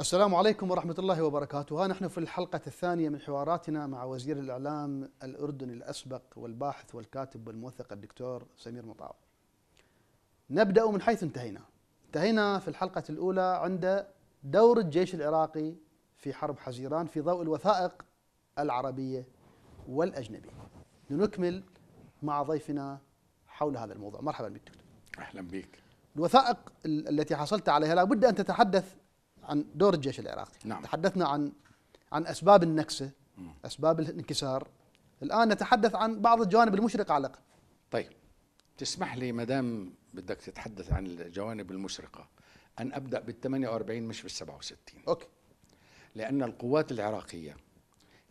السلام عليكم ورحمة الله وبركاته ها نحن في الحلقة الثانية من حواراتنا مع وزير الإعلام الأردني الأسبق والباحث والكاتب والموثق الدكتور سمير مطاوع نبدأ من حيث انتهينا انتهينا في الحلقة الأولى عند دور الجيش العراقي في حرب حزيران في ضوء الوثائق العربية والأجنبية لنكمل مع ضيفنا حول هذا الموضوع مرحبا بك دكتور أهلا بك الوثائق التي حصلت عليها لابد أن تتحدث عن دور الجيش العراقي نعم. تحدثنا عن عن اسباب النكسه اسباب الانكسار الان نتحدث عن بعض الجوانب المشرقه على الاقل طيب تسمح لي ما دام بدك تتحدث عن الجوانب المشرقه ان ابدا بال 48 مش بال 67 اوكي لان القوات العراقيه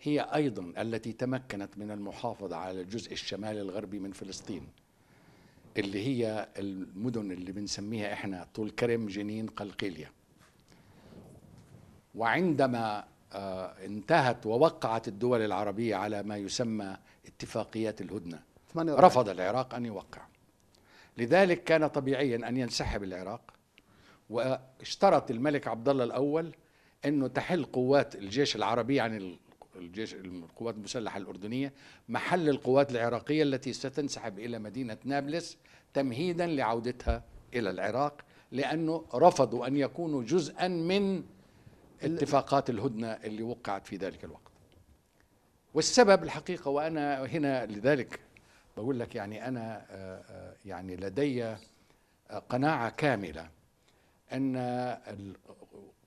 هي ايضا التي تمكنت من المحافظه على الجزء الشمالي الغربي من فلسطين اللي هي المدن اللي بنسميها احنا طول كرم جنين قلقيليه وعندما آه، انتهت ووقعت الدول العربية على ما يسمى اتفاقيات الهدنة رفض العراق أن يوقع لذلك كان طبيعيا أن ينسحب العراق واشترط الملك عبد الله الأول أنه تحل قوات الجيش العربي عن الجيش القوات المسلحة الأردنية محل القوات العراقية التي ستنسحب إلى مدينة نابلس تمهيدا لعودتها إلى العراق لأنه رفضوا أن يكونوا جزءا من اتفاقات الهدنه اللي وقعت في ذلك الوقت والسبب الحقيقه وانا هنا لذلك بقول لك يعني انا آه، آه، يعني لدي آه، قناعه كامله ان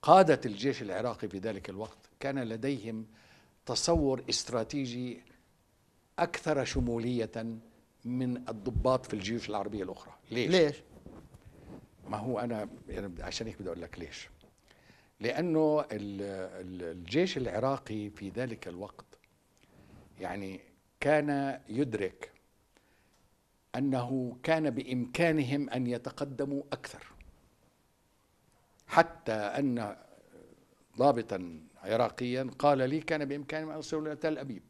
قاده الجيش العراقي في ذلك الوقت كان لديهم تصور استراتيجي اكثر شموليه من الضباط في الجيوش العربيه الاخرى ليش ليش ما هو انا يعني عشان هيك بدي اقول لك ليش لأنه الجيش العراقي في ذلك الوقت يعني كان يدرك أنه كان بإمكانهم أن يتقدموا أكثر حتى أن ضابطا عراقيا قال لي كان بإمكانهم أن يصلوا إلى تل أبيب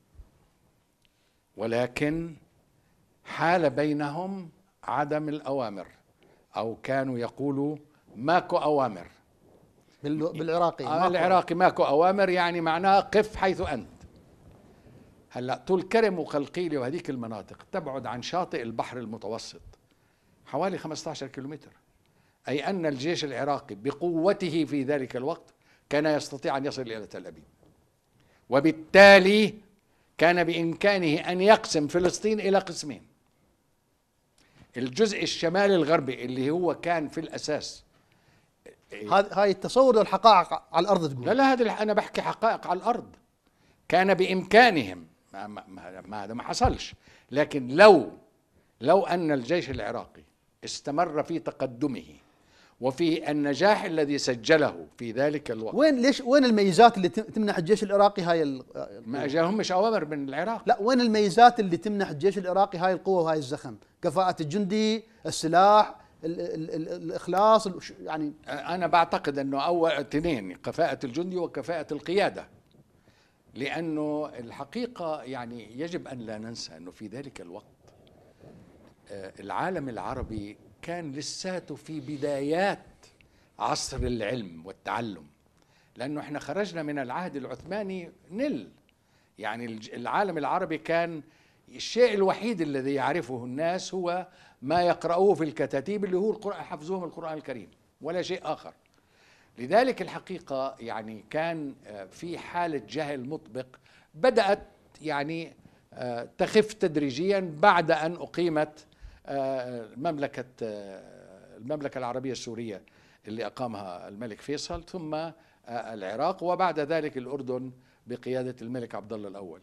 ولكن حال بينهم عدم الأوامر أو كانوا يقولوا ماكو أوامر بالعراقي آه العراقي ماكو اوامر يعني معناه قف حيث انت هلا طول كرم وقلقيله وهذيك المناطق تبعد عن شاطئ البحر المتوسط حوالي 15 كيلومتر اي ان الجيش العراقي بقوته في ذلك الوقت كان يستطيع ان يصل الى تل ابيب وبالتالي كان بامكانه ان يقسم فلسطين الى قسمين الجزء الشمالي الغربي اللي هو كان في الاساس إيه. هذا هاي التصور الحقائق على الارض تقول لا لا هذه انا بحكي حقائق على الارض كان بامكانهم ما, ما, ما هذا ما حصلش لكن لو لو ان الجيش العراقي استمر في تقدمه وفي النجاح الذي سجله في ذلك الوقت وين ليش وين الميزات اللي تمنع الجيش العراقي هاي ما ما مش اوامر من العراق لا وين الميزات اللي تمنع الجيش العراقي هاي القوه وهاي الزخم كفاءه الجندي السلاح الاخلاص يعني انا بعتقد انه اول اثنين كفاءه الجندي وكفاءه القياده لانه الحقيقه يعني يجب ان لا ننسى انه في ذلك الوقت آه، العالم العربي كان لساته في بدايات عصر العلم والتعلم لانه احنا خرجنا من العهد العثماني نل يعني العالم العربي كان الشيء الوحيد الذي يعرفه الناس هو ما يقرأوه في الكتاتيب اللي هو القرآن حفظهم القرآن الكريم ولا شيء آخر لذلك الحقيقة يعني كان آه، في حالة جهل مطبق بدأت يعني آه، تخف تدريجيا بعد أن أقيمت آه، مملكة المملكة العربية السورية اللي أقامها الملك فيصل ثم العراق وبعد ذلك الأردن بقيادة الملك عبد الله الأول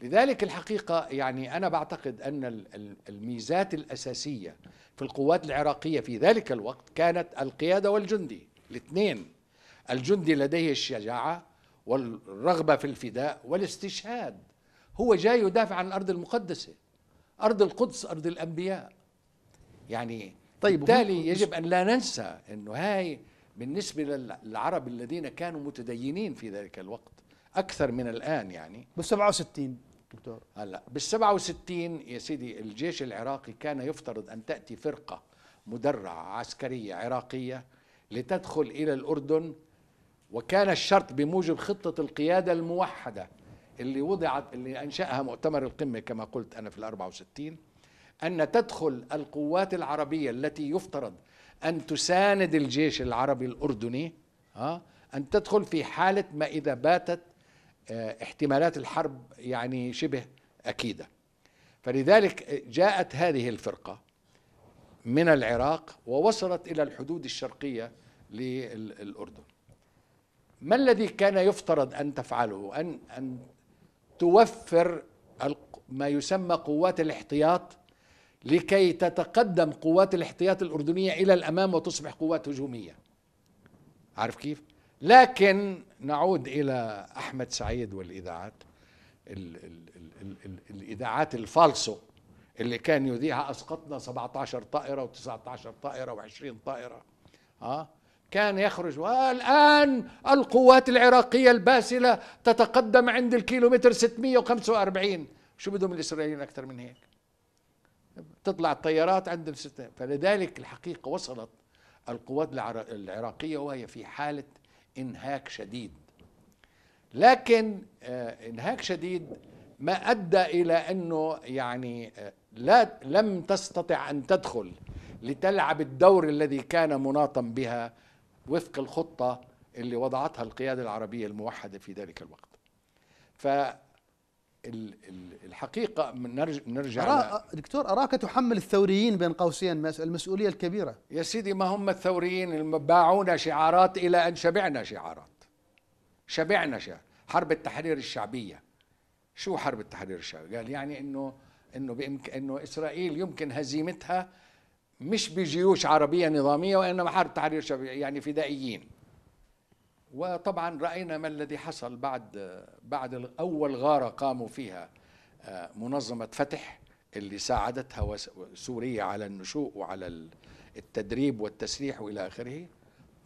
لذلك الحقيقة يعني أنا بعتقد أن الميزات الأساسية في القوات العراقية في ذلك الوقت كانت القيادة والجندي الاثنين الجندي لديه الشجاعة والرغبة في الفداء والاستشهاد هو جاي يدافع عن الأرض المقدسة أرض القدس أرض الأنبياء يعني طيب بالتالي يجب أن لا ننسى أنه هاي بالنسبة للعرب الذين كانوا متدينين في ذلك الوقت اكثر من الان يعني بال 67 دكتور هلا بال 67 يا سيدي الجيش العراقي كان يفترض ان تاتي فرقه مدرعه عسكريه عراقيه لتدخل الى الاردن وكان الشرط بموجب خطه القياده الموحده اللي وضعت اللي انشاها مؤتمر القمه كما قلت انا في ال 64 ان تدخل القوات العربيه التي يفترض ان تساند الجيش العربي الاردني ها ان تدخل في حاله ما اذا باتت آه، احتمالات الحرب يعني شبه اكيده فلذلك جاءت هذه الفرقه من العراق ووصلت الى الحدود الشرقيه للاردن ما الذي كان يفترض ان تفعله ان ان توفر ما يسمى قوات الاحتياط لكي تتقدم قوات الاحتياط الاردنيه الى الامام وتصبح قوات هجوميه عارف كيف لكن نعود إلى أحمد سعيد والإذاعات الـ الـ الـ الـ الإذاعات الفالسو اللي كان يذيعها أسقطنا 17 طائرة و19 طائرة و20 طائرة ها آه، كان يخرج والآن القوات العراقية الباسلة تتقدم عند الكيلومتر 645 شو بدهم الإسرائيليين أكثر من هيك تطلع الطيارات عند فلذلك الحقيقة وصلت القوات العراقية وهي في حالة انهاك شديد لكن آه، انهاك شديد ما ادى الى انه يعني آه، لا لم تستطع ان تدخل لتلعب الدور الذي كان مناطا بها وفق الخطه اللي وضعتها القياده العربيه الموحده في ذلك الوقت. ف الحقيقه نرجع أرا دكتور اراك تحمل الثوريين بين قوسين المسؤوليه الكبيره يا سيدي ما هم الثوريين باعونا شعارات الى ان شبعنا شعارات شبعنا شعارات حرب التحرير الشعبيه شو حرب التحرير الشعبيه قال يعني انه انه بإمك... انه اسرائيل يمكن هزيمتها مش بجيوش عربيه نظاميه وانما حرب تحرير شعبيه يعني فدائيين وطبعا راينا ما الذي حصل بعد بعد اول غاره قاموا فيها آه، منظمه فتح اللي ساعدتها سوريا على النشوء وعلى التدريب والتسليح والى اخره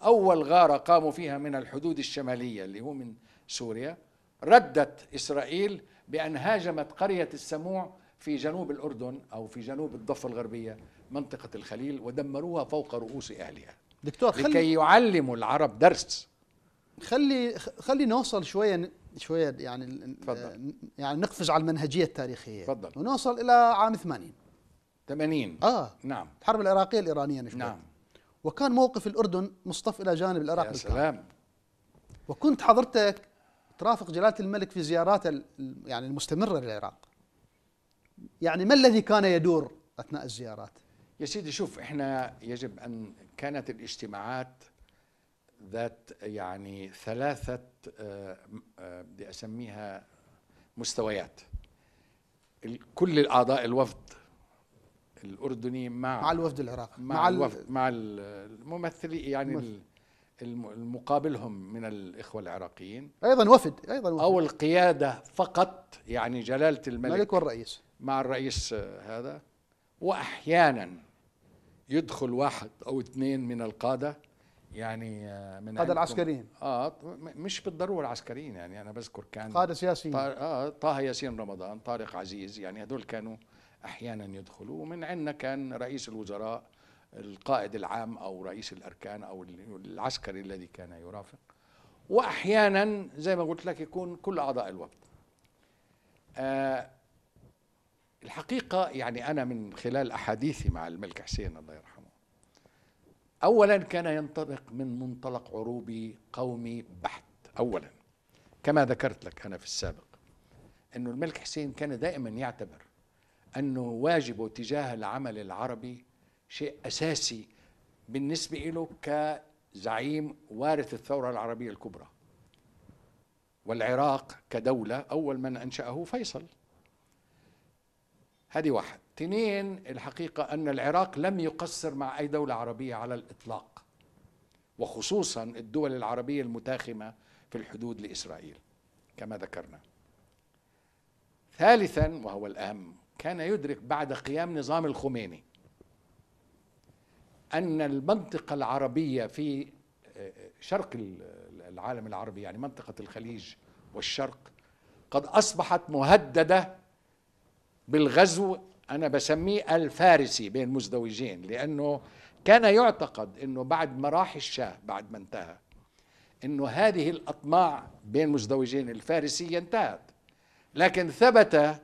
اول غاره قاموا فيها من الحدود الشماليه اللي هو من سوريا ردت اسرائيل بان هاجمت قريه السموع في جنوب الاردن او في جنوب الضفه الغربيه منطقه الخليل ودمروها فوق رؤوس اهلها دكتور لكي يعلموا العرب درس خلي خلي نوصل شويه شويه يعني فضل. يعني نقفز على المنهجيه التاريخيه تفضل ونوصل الى عام 80 80 اه نعم الحرب العراقيه الايرانيه نشبه. نعم وكان موقف الاردن مصطف الى جانب العراق يا سلام وكنت حضرتك ترافق جلاله الملك في زياراته يعني المستمره للعراق يعني ما الذي كان يدور اثناء الزيارات؟ يا سيدي شوف احنا يجب ان كانت الاجتماعات ذات يعني ثلاثة آه، آه، بدي أسميها مستويات كل الأعضاء الوفد الأردني مع مع الوفد العراقي مع, مع الوفد مع الممثلي يعني المقابلهم من الإخوة العراقيين أيضا وفد أيضا وفد. أو القيادة فقط يعني جلالة الملك الملك والرئيس مع الرئيس آه، هذا وأحيانا يدخل واحد أو اثنين من القادة يعني آه، من قادة العسكريين اه مش بالضروره العسكريين يعني انا بذكر كان قاده سياسيين اه طه ياسين رمضان طارق عزيز يعني هذول كانوا احيانا يدخلوا ومن عندنا كان رئيس الوزراء القائد العام او رئيس الاركان او العسكري الذي كان يرافق واحيانا زي ما قلت لك يكون كل اعضاء الوفد آه الحقيقه يعني انا من خلال احاديثي مع الملك حسين الله يرحمه اولا كان ينطلق من منطلق عروبي قومي بحت اولا كما ذكرت لك انا في السابق انه الملك حسين كان دائما يعتبر انه واجبه تجاه العمل العربي شيء اساسي بالنسبه له كزعيم وارث الثوره العربيه الكبرى والعراق كدوله اول من انشاه فيصل هذه واحد اثنين الحقيقة أن العراق لم يقصر مع أي دولة عربية على الإطلاق وخصوصا الدول العربية المتاخمة في الحدود لإسرائيل كما ذكرنا ثالثا وهو الأهم كان يدرك بعد قيام نظام الخميني أن المنطقة العربية في آه، آه، شرق العالم العربي يعني منطقة الخليج والشرق قد أصبحت مهددة بالغزو أنا بسميه الفارسي بين المزدوجين لأنه كان يعتقد أنه بعد ما راح الشاه بعد ما انتهى أنه هذه الأطماع بين المزدوجين الفارسية انتهت لكن ثبت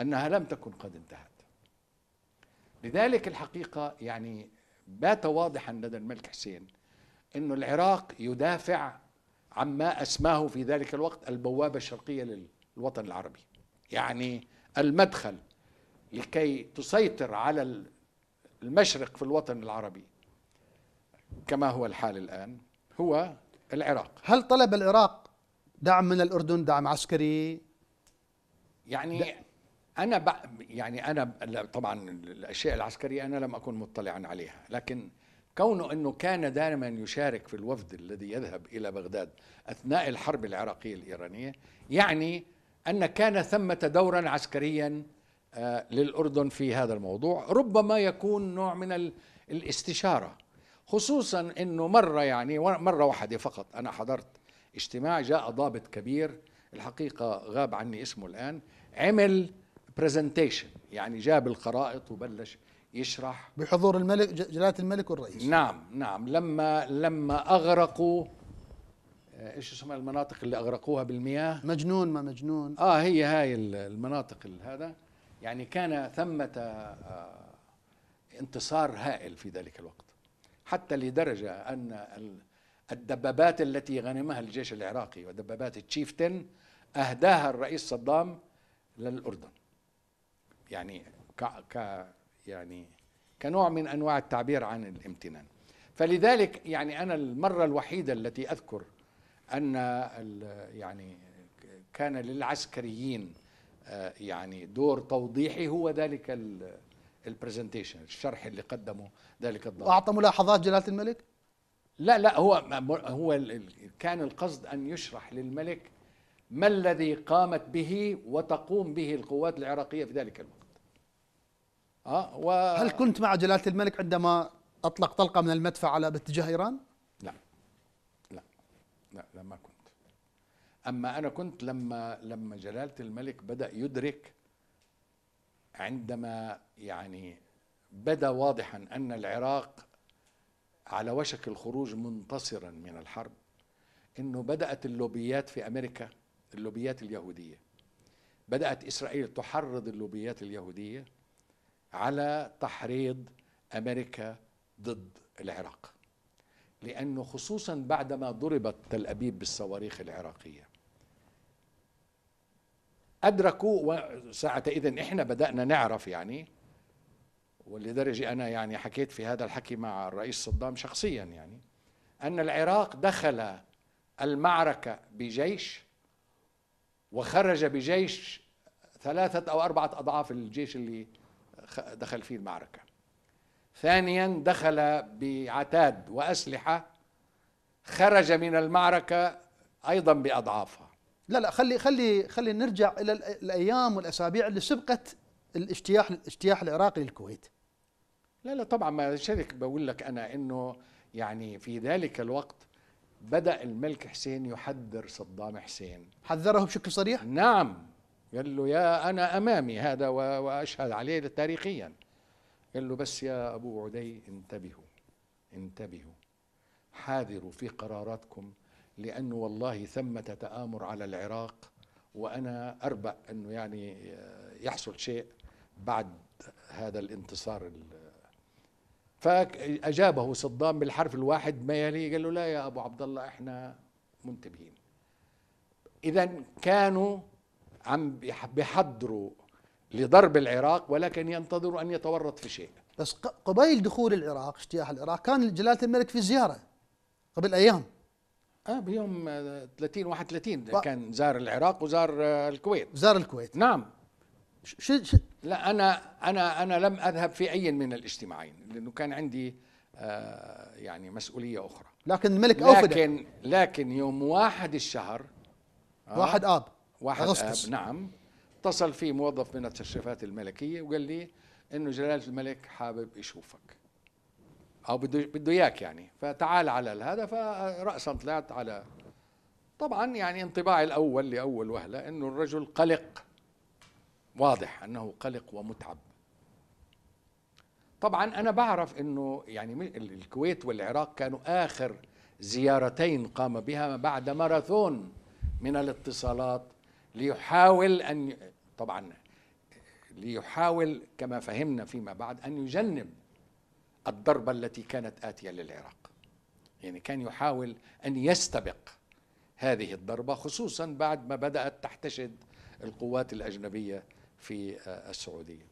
أنها لم تكن قد انتهت لذلك الحقيقة يعني بات واضحا لدى الملك حسين أن العراق يدافع عما أسماه في ذلك الوقت البوابة الشرقية للوطن العربي يعني المدخل لكي تسيطر على المشرق في الوطن العربي كما هو الحال الآن هو العراق هل طلب العراق دعم من الأردن دعم عسكري يعني أنا يعني أنا طبعا الأشياء العسكرية أنا لم أكن مطلعا عليها لكن كونه أنه كان دائما يشارك في الوفد الذي يذهب إلى بغداد أثناء الحرب العراقية الإيرانية يعني أن كان ثمة دورا عسكريا للأردن في هذا الموضوع ربما يكون نوع من الاستشارة خصوصا أنه مرة يعني مرة واحدة فقط أنا حضرت اجتماع جاء ضابط كبير الحقيقة غاب عني اسمه الآن عمل برزنتيشن يعني جاب الخرائط وبلش يشرح بحضور الملك جلالة الملك والرئيس نعم نعم لما لما أغرقوا آه، ايش اسمها المناطق اللي اغرقوها بالمياه مجنون ما مجنون اه هي هاي المناطق هذا يعني كان ثمة آه، انتصار هائل في ذلك الوقت حتى لدرجة أن الدبابات التي غنمها الجيش العراقي ودبابات التشيفتن أهداها الرئيس صدام للأردن يعني ك ك يعني كنوع من أنواع التعبير عن الامتنان فلذلك يعني أنا المرة الوحيدة التي أذكر أن يعني كان للعسكريين آه، يعني دور توضيحي هو ذلك البرزنتيشن الشرح اللي قدمه ذلك الضابط اعطى ملاحظات جلاله الملك لا لا هو هو كان القصد ان يشرح للملك ما الذي قامت به وتقوم به القوات العراقيه في ذلك الوقت اه و هل كنت مع جلاله الملك عندما اطلق طلقه من المدفع على باتجاه ايران لا لا لا لما اما انا كنت لما لما جلاله الملك بدا يدرك عندما يعني بدا واضحا ان العراق على وشك الخروج منتصرا من الحرب انه بدات اللوبيات في امريكا اللوبيات اليهوديه بدات اسرائيل تحرض اللوبيات اليهوديه على تحريض امريكا ضد العراق لانه خصوصا بعدما ضربت تل ابيب بالصواريخ العراقيه أدركوا وساعة إذن إحنا بدأنا نعرف يعني ولدرجة أنا يعني حكيت في هذا الحكي مع الرئيس صدام شخصيا يعني أن العراق دخل المعركة بجيش وخرج بجيش ثلاثة أو أربعة أضعاف الجيش اللي دخل فيه المعركة ثانيا دخل بعتاد وأسلحة خرج من المعركة أيضا بأضعافها لا لا خلي خلي خلي نرجع الى الايام والاسابيع اللي سبقت الاجتياح الاجتياح العراقي للكويت لا لا طبعا ما شرك بقول لك انا انه يعني في ذلك الوقت بدا الملك حسين يحذر صدام حسين حذره بشكل صريح نعم قال له يا انا امامي هذا واشهد عليه تاريخيا قال له بس يا ابو عدي انتبهوا انتبهوا حاذروا في قراراتكم لأنه والله ثمة تآمر على العراق وأنا أربع أنه يعني يحصل شيء بعد هذا الانتصار فأجابه صدام بالحرف الواحد ما يلي قال له لا يا أبو عبد الله إحنا منتبهين إذا كانوا عم بيحضروا لضرب العراق ولكن ينتظروا أن يتورط في شيء بس قبيل دخول العراق اجتياح العراق كان جلالة الملك في زيارة قبل أيام اه بيوم 30 31 ف... كان زار العراق وزار آه، الكويت زار الكويت نعم ش... ش... لا انا انا انا لم اذهب في اي من الاجتماعين لانه كان عندي آه يعني مسؤوليه اخرى لكن الملك اوفد لكن لكن يوم واحد الشهر آه واحد اب واحد أغسطس. اب نعم اتصل في موظف من التشريفات الملكيه وقال لي انه جلاله الملك حابب يشوفك او بده بده اياك يعني فتعال على هذا فراسا طلعت على طبعا يعني انطباعي الاول لاول وهله انه الرجل قلق واضح انه قلق ومتعب طبعا انا بعرف انه يعني الكويت والعراق كانوا اخر زيارتين قام بها بعد ماراثون من الاتصالات ليحاول ان طبعا ليحاول كما فهمنا فيما بعد ان يجنب الضربة التي كانت آتية للعراق يعني كان يحاول أن يستبق هذه الضربة خصوصا بعد ما بدأت تحتشد القوات الأجنبية في آه، السعودية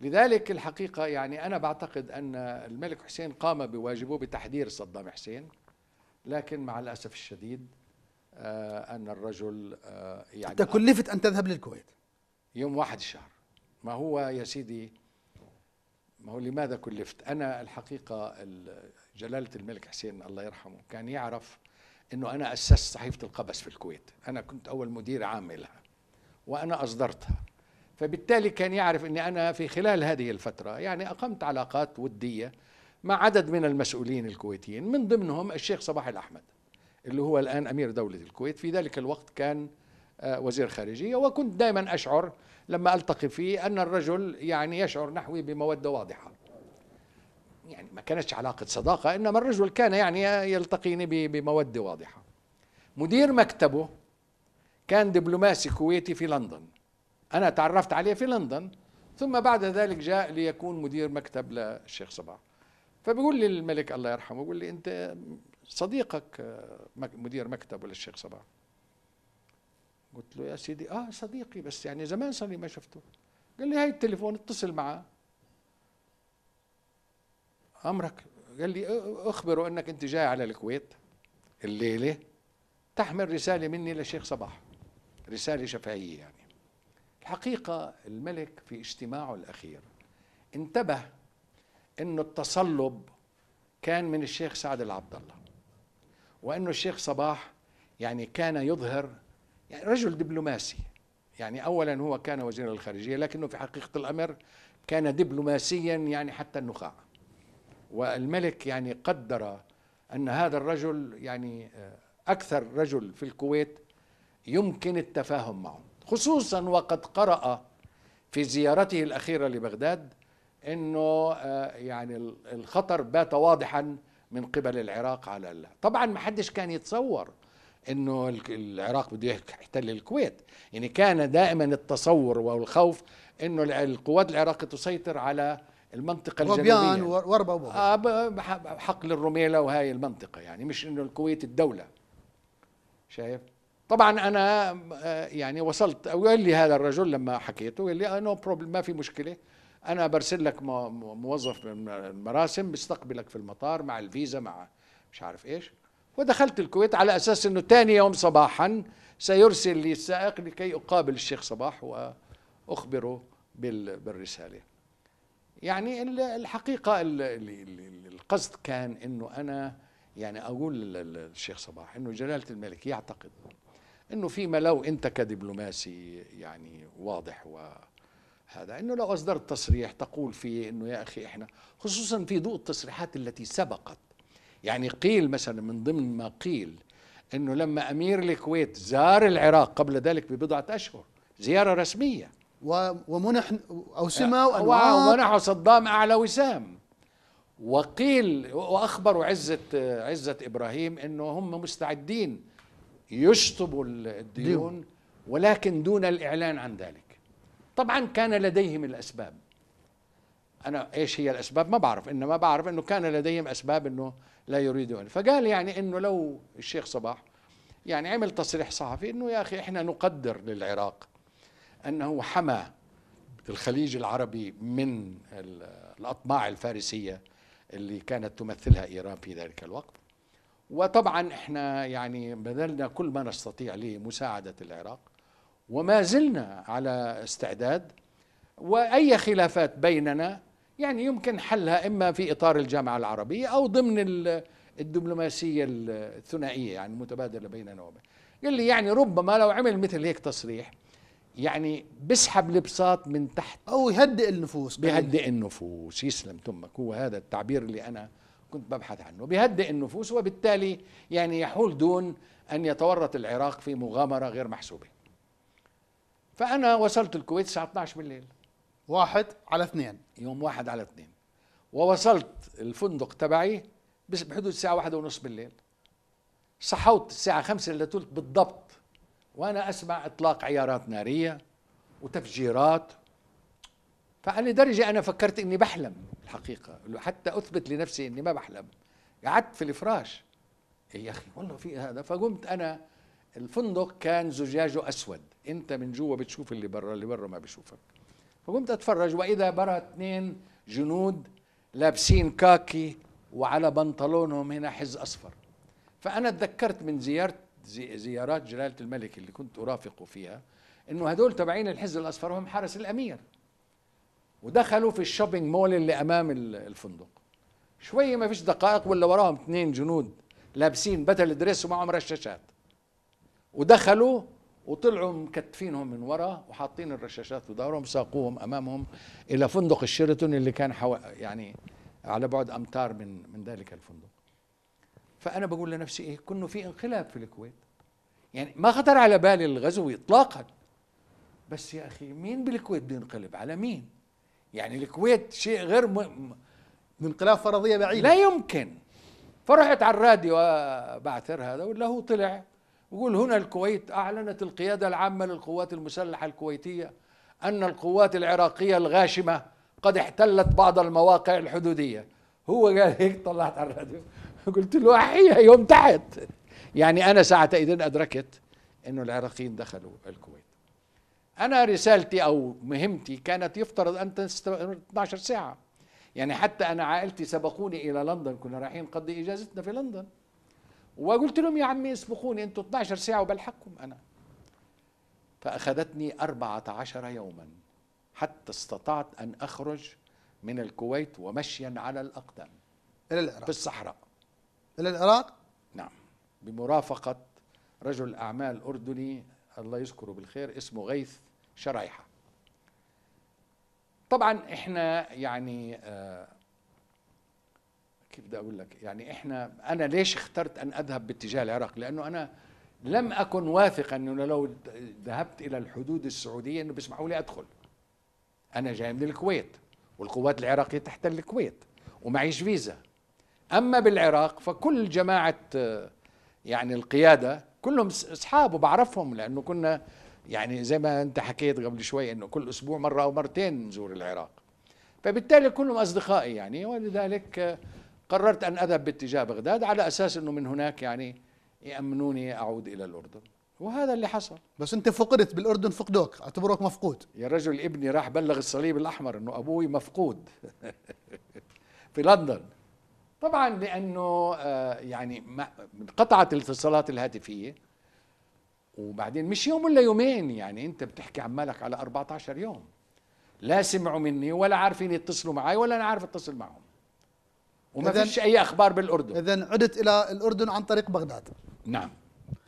لذلك الحقيقة يعني أنا بعتقد أن الملك حسين قام بواجبه بتحذير صدام حسين لكن مع الأسف الشديد آه، أن الرجل آه، يعني أنت كلفت أن تذهب للكويت يوم واحد الشهر ما هو يا سيدي ما هو لماذا كلفت أنا الحقيقة جلالة الملك حسين الله يرحمه كان يعرف أنه أنا أسست صحيفة القبس في الكويت أنا كنت أول مدير عام لها وأنا أصدرتها فبالتالي كان يعرف أني أنا في خلال هذه الفترة يعني أقمت علاقات ودية مع عدد من المسؤولين الكويتيين من ضمنهم الشيخ صباح الأحمد اللي هو الآن أمير دولة الكويت في ذلك الوقت كان آه، وزير خارجية وكنت دائما أشعر لما ألتقي فيه أن الرجل يعني يشعر نحوي بمودة واضحة يعني ما كانتش علاقة صداقة إنما الرجل كان يعني يلتقيني بمودة واضحة مدير مكتبه كان دبلوماسي كويتي في لندن أنا تعرفت عليه في لندن ثم بعد ذلك جاء ليكون مدير مكتب للشيخ صباح فبيقول لي الملك الله يرحمه بيقول لي أنت صديقك مدير مكتب للشيخ صباح قلت له يا سيدي اه صديقي بس يعني زمان صار لي ما شفته قال لي هاي التليفون اتصل معه امرك قال لي اخبره انك انت جاي على الكويت الليله تحمل رساله مني لشيخ صباح رساله شفهيه يعني الحقيقه الملك في اجتماعه الاخير انتبه انه التصلب كان من الشيخ سعد العبد الله وانه الشيخ صباح يعني كان يظهر يعني رجل دبلوماسي يعني أولا هو كان وزير الخارجية لكنه في حقيقة الأمر كان دبلوماسيا يعني حتى النخاع والملك يعني قدر أن هذا الرجل يعني آه، أكثر رجل في الكويت يمكن التفاهم معه خصوصا وقد قرأ في زيارته الأخيرة لبغداد أنه آه، يعني الخطر بات واضحا من قبل العراق على الله طبعا ما حدش كان يتصور انه العراق بده يحتل الكويت يعني كان دائما التصور والخوف انه القوات العراقيه تسيطر على المنطقه الجنوبيه وربا وبوبيان آه حقل الرميله المنطقه يعني مش انه الكويت الدوله شايف طبعا انا آه، يعني وصلت وقال لي هذا الرجل لما حكيته قال لي نو آه، بروبلم ما في مشكله انا برسل لك موظف من المراسم بيستقبلك في المطار مع الفيزا مع مش عارف ايش ودخلت الكويت على أساس أنه ثاني يوم صباحا سيرسل لي السائق لكي أقابل الشيخ صباح وأخبره بالرسالة يعني الحقيقة القصد كان أنه أنا يعني أقول للشيخ صباح أنه جلالة الملك يعتقد أنه فيما لو أنت كدبلوماسي يعني واضح و هذا انه لو اصدرت تصريح تقول فيه انه يا اخي احنا خصوصا في ضوء التصريحات التي سبقت يعني قيل مثلا من ضمن ما قيل انه لما امير الكويت زار العراق قبل ذلك ببضعه اشهر زياره رسميه ومنح او سما آه، ومنح صدام اعلى وسام وقيل واخبروا عزه عزه ابراهيم انه هم مستعدين يشطبوا الديون ولكن دون الاعلان عن ذلك طبعا كان لديهم الاسباب انا ايش هي الاسباب ما بعرف انما بعرف انه كان لديهم اسباب انه لا يريدوا فقال يعني انه لو الشيخ صباح يعني عمل تصريح صحفي انه يا اخي احنا نقدر للعراق انه حمى الخليج العربي من الاطماع الفارسيه اللي كانت تمثلها ايران في ذلك الوقت وطبعا احنا يعني بذلنا كل ما نستطيع لمساعده العراق وما زلنا على استعداد واي خلافات بيننا يعني يمكن حلها إما في إطار الجامعة العربية أو ضمن الدبلوماسية الثنائية يعني المتبادله بيننا وبين قال لي يعني ربما لو عمل مثل هيك تصريح يعني بسحب البساط من تحت او يهدئ النفوس بيهدئ النفوس يسلم تمك هو هذا التعبير اللي انا كنت ببحث عنه بيهدئ النفوس وبالتالي يعني يحول دون ان يتورط العراق في مغامره غير محسوبه فانا وصلت الكويت الساعه 12 بالليل واحد على اثنين يوم واحد على اثنين ووصلت الفندق تبعي بحدود الساعة واحدة ونص بالليل صحوت الساعة خمسة إلا ثلث بالضبط وأنا أسمع إطلاق عيارات نارية وتفجيرات فعلى درجة أنا فكرت إني بحلم الحقيقة حتى أثبت لنفسي إني ما بحلم قعدت في الفراش إيه يا أخي والله في هذا فقمت أنا الفندق كان زجاجه أسود أنت من جوا بتشوف اللي برا اللي برا ما بيشوفك فقمت اتفرج واذا برا اثنين جنود لابسين كاكي وعلى بنطلونهم هنا حز اصفر فانا تذكرت من زياره زي زيارات جلاله الملك اللي كنت ارافقه فيها انه هدول تبعين الحز الاصفر هم حرس الامير ودخلوا في الشوبينج مول اللي امام الفندق شوي ما فيش دقائق ولا وراهم اثنين جنود لابسين بدل دريس ومعهم رشاشات ودخلوا وطلعوا مكتفينهم من ورا وحاطين الرشاشات في ظهرهم ساقوهم امامهم الى فندق الشيرتون اللي كان حو... يعني على بعد امتار من من ذلك الفندق فانا بقول لنفسي ايه كنا في انقلاب في الكويت يعني ما خطر على بالي الغزو اطلاقا بس يا اخي مين بالكويت بينقلب على مين يعني الكويت شيء غير م... انقلاب فرضيه بعيده لا يمكن فرحت على الراديو بعثر هذا ولا هو طلع يقول هنا الكويت أعلنت القيادة العامة للقوات المسلحة الكويتية أن القوات العراقية الغاشمة قد احتلت بعض المواقع الحدودية هو قال هيك طلعت على الراديو قلت له أحيها يوم تحت يعني أنا ساعتئذ أدركت أنه العراقيين دخلوا الكويت أنا رسالتي أو مهمتي كانت يفترض أن تست 12 ساعة يعني حتى أنا عائلتي سبقوني إلى لندن كنا رايحين نقضي إجازتنا في لندن وقلت لهم يا عمي اسبقوني انتوا 12 ساعة وبلحقكم أنا فأخذتني 14 يوما حتى استطعت أن أخرج من الكويت ومشيا على الأقدام إلى العراق في الصحراء إلى العراق؟ نعم بمرافقة رجل أعمال أردني الله يذكره بالخير اسمه غيث شرايحة طبعا احنا يعني آه كيف بدي اقول لك يعني احنا انا ليش اخترت ان اذهب باتجاه العراق لانه انا لم اكن واثقا انه لو ذهبت الى الحدود السعوديه انه بيسمحوا لي ادخل انا جاي من الكويت والقوات العراقيه تحتل الكويت ومعيش فيزا اما بالعراق فكل جماعه يعني القياده كلهم اصحاب وبعرفهم لانه كنا يعني زي ما انت حكيت قبل شوي انه كل اسبوع مره او مرتين نزور العراق فبالتالي كلهم اصدقائي يعني ولذلك قررت أن أذهب باتجاه بغداد على أساس أنه من هناك يعني يأمنوني أعود إلى الأردن وهذا اللي حصل بس أنت فقدت بالأردن فقدوك اعتبروك مفقود يا رجل ابني راح بلغ الصليب الأحمر أنه أبوي مفقود في لندن طبعا لأنه آه، يعني انقطعت الاتصالات الهاتفية وبعدين مش يوم ولا يومين يعني أنت بتحكي عمالك على 14 يوم لا سمعوا مني ولا عارفين يتصلوا معي ولا أنا عارف أتصل معهم وما فيش أي أخبار بالأردن إذا عدت إلى الأردن عن طريق بغداد نعم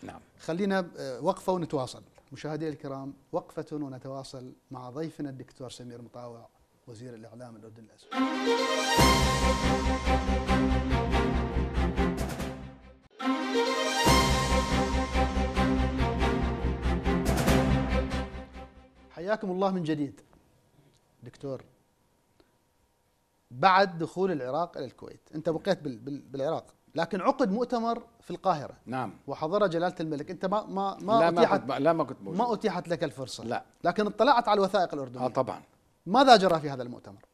نعم خلينا آه، وقفة ونتواصل مشاهدينا الكرام وقفة ونتواصل مع ضيفنا الدكتور سمير مطاوع وزير الإعلام الأردن الأسود حياكم الله من جديد دكتور بعد دخول العراق الى الكويت انت بقيت بالعراق لكن عقد مؤتمر في القاهره نعم وحضر جلاله الملك انت ما ما ما لا اتيحت ما لا ما كنت موجود ما اتيحت لك الفرصه لا لكن اطلعت على الوثائق الاردنيه اه طبعا ماذا جرى في هذا المؤتمر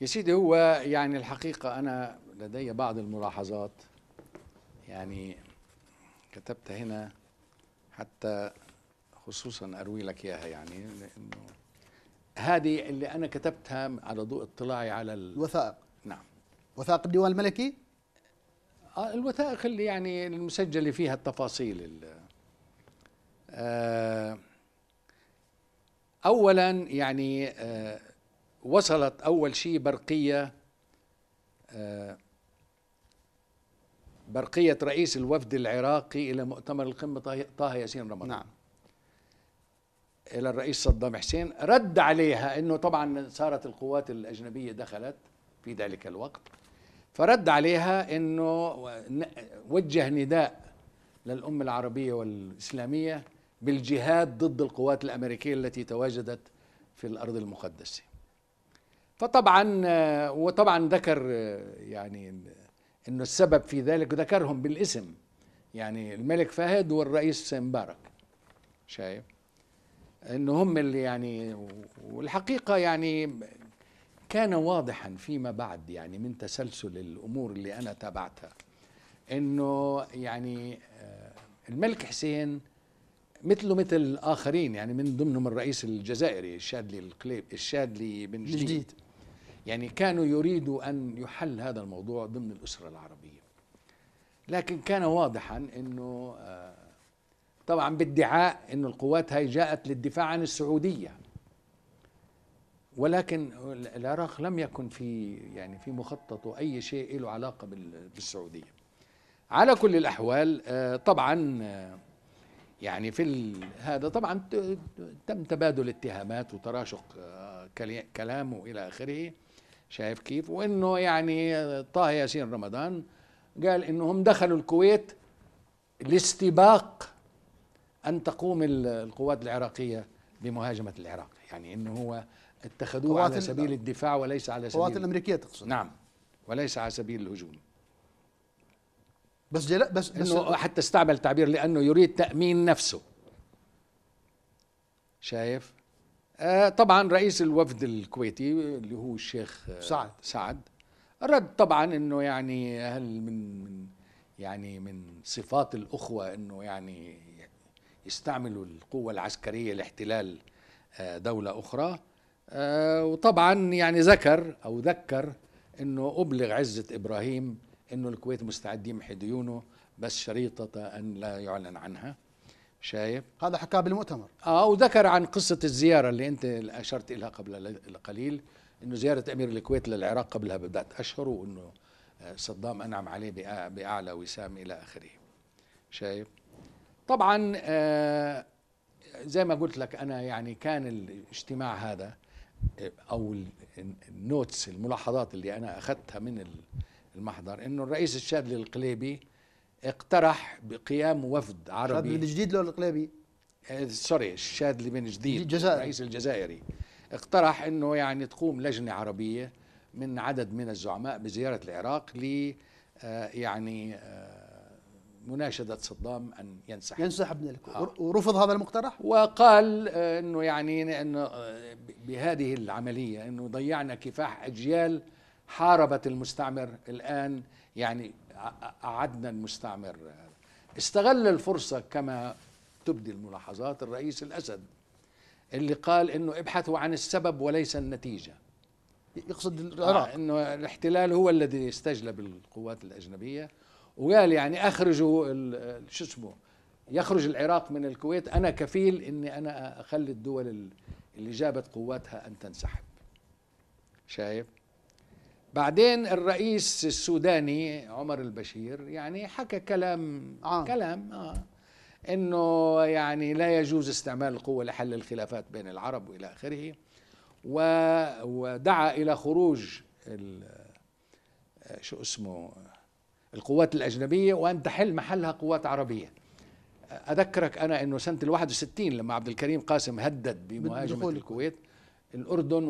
يا سيدي هو يعني الحقيقه انا لدي بعض الملاحظات يعني كتبت هنا حتى خصوصا اروي لك اياها يعني لانه هذه اللي أنا كتبتها على ضوء اطلاعي على الوثائق نعم وثائق الديوان الملكي؟ آه، الوثائق اللي يعني المسجلة فيها التفاصيل آه، أولا يعني آه، وصلت أول شيء برقية برقية رئيس الوفد العراقي إلى مؤتمر القمة طه ياسين رمضان نعم الى الرئيس صدام حسين رد عليها انه طبعا صارت القوات الاجنبيه دخلت في ذلك الوقت فرد عليها انه وجه نداء للامه العربيه والاسلاميه بالجهاد ضد القوات الامريكيه التي تواجدت في الارض المقدسه فطبعا وطبعا ذكر يعني انه السبب في ذلك ذكرهم بالاسم يعني الملك فهد والرئيس مبارك شايف ان هم اللي يعني والحقيقه يعني كان واضحا فيما بعد يعني من تسلسل الامور اللي انا تابعتها انه يعني آه، الملك حسين مثله مثل الاخرين يعني من ضمنهم الرئيس الجزائري الشادلي القليب الشادلي بن جديد, جديد يعني كانوا يريدوا ان يحل هذا الموضوع ضمن الاسره العربيه لكن كان واضحا انه آه، طبعا بادعاء أن القوات هاي جاءت للدفاع عن السعودية ولكن العراق لم يكن في يعني في مخططه أي شيء له علاقة بالسعودية على كل الأحوال آه، طبعا آه، يعني في هذا طبعا تم تبادل اتهامات وتراشق آه، كلامه إلى آخره شايف كيف وانه يعني طه ياسين رمضان قال انهم دخلوا الكويت لاستباق أن تقوم القوات العراقية بمهاجمة العراق يعني أنه هو اتخذوه على سبيل الدفاع وليس على سبيل القوات الأمريكية تقصد نعم وليس على سبيل الهجوم بس جلا بس, بس إنه حتى استعمل تعبير لأنه يريد تأمين نفسه شايف آه طبعا رئيس الوفد الكويتي اللي هو الشيخ آه، سعد سعد رد طبعا انه يعني هل من من يعني من صفات الاخوه انه يعني يستعملوا القوة العسكرية لاحتلال آه، دولة أخرى آه، وطبعا يعني ذكر أو ذكر أنه أبلغ عزة إبراهيم أنه الكويت مستعدين يمحي ديونه بس شريطة أن لا يعلن عنها شايف هذا حكاه بالمؤتمر اه وذكر عن قصه الزياره اللي انت اشرت لها قبل قليل انه زياره امير الكويت للعراق قبلها بثلاث اشهر وانه آه، صدام انعم عليه باعلى وسام الى اخره شايف طبعا آه، زي ما قلت لك انا يعني كان الاجتماع هذا آه، او النوتس الملاحظات اللي انا اخذتها من المحضر انه الرئيس الشاذلي القليبي اقترح بقيام وفد عربي من جديد لو القليبي آه، سوري الشاذلي بن جديد الجزائر. الرئيس الجزائري اقترح انه يعني تقوم لجنه عربيه من عدد من الزعماء بزياره العراق ل يعني مناشدة صدام أن ينسحب ينسحب من الكويت آه. ورفض هذا المقترح؟ وقال أنه يعني أنه بهذه العملية أنه ضيعنا كفاح أجيال حاربت المستعمر الآن يعني أعدنا المستعمر استغل الفرصة كما تبدي الملاحظات الرئيس الأسد اللي قال أنه ابحثوا عن السبب وليس النتيجة يقصد آه، العراق آه انه الاحتلال هو الذي استجلب القوات الاجنبيه وقال يعني اخرجوا شو اسمه يخرج العراق من الكويت انا كفيل اني انا اخلي الدول اللي جابت قواتها ان تنسحب شايف بعدين الرئيس السوداني عمر البشير يعني حكى كلام آه. كلام آه انه يعني لا يجوز استعمال القوه لحل الخلافات بين العرب والى اخره ودعا الى خروج شو اسمه القوات الأجنبية وأن تحل محلها قوات عربية أذكرك أنا أنه سنة ال 61 لما عبد الكريم قاسم هدد بمهاجمة الكويت الأردن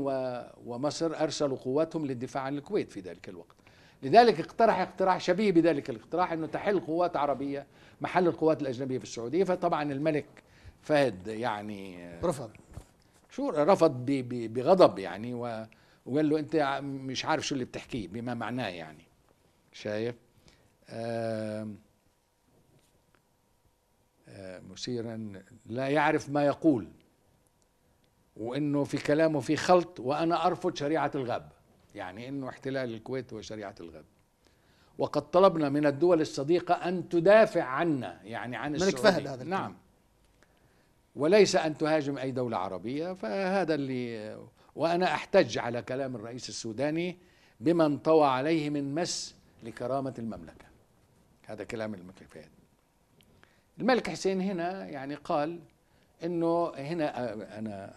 ومصر أرسلوا قواتهم للدفاع عن الكويت في ذلك الوقت لذلك اقترح اقتراح شبيه بذلك الاقتراح أنه تحل قوات عربية محل القوات الأجنبية في السعودية فطبعا الملك فهد يعني رفض شو رفض بغضب يعني وقال له أنت مش عارف شو اللي بتحكيه بما معناه يعني شايف مثيرا لا يعرف ما يقول وانه في كلامه في خلط وانا ارفض شريعه الغاب يعني انه احتلال الكويت هو شريعه الغاب وقد طلبنا من الدول الصديقه ان تدافع عنا يعني عن ملك فهد هذا نعم وليس ان تهاجم اي دوله عربيه فهذا اللي وانا احتج على كلام الرئيس السوداني بما انطوى عليه من مس لكرامه المملكه هذا كلام المكفيات الملك حسين هنا يعني قال انه هنا انا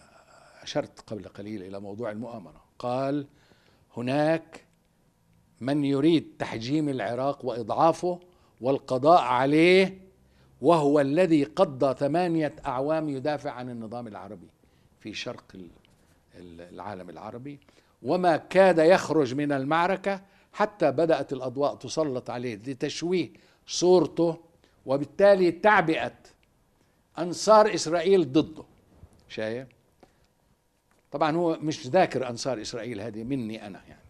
اشرت قبل قليل الى موضوع المؤامره قال هناك من يريد تحجيم العراق واضعافه والقضاء عليه وهو الذي قضى ثمانيه اعوام يدافع عن النظام العربي في شرق العالم العربي وما كاد يخرج من المعركه حتى بدأت الأضواء تسلط عليه لتشويه صورته وبالتالي تعبئة أنصار إسرائيل ضده شايف طبعا هو مش ذاكر أنصار إسرائيل هذه مني أنا يعني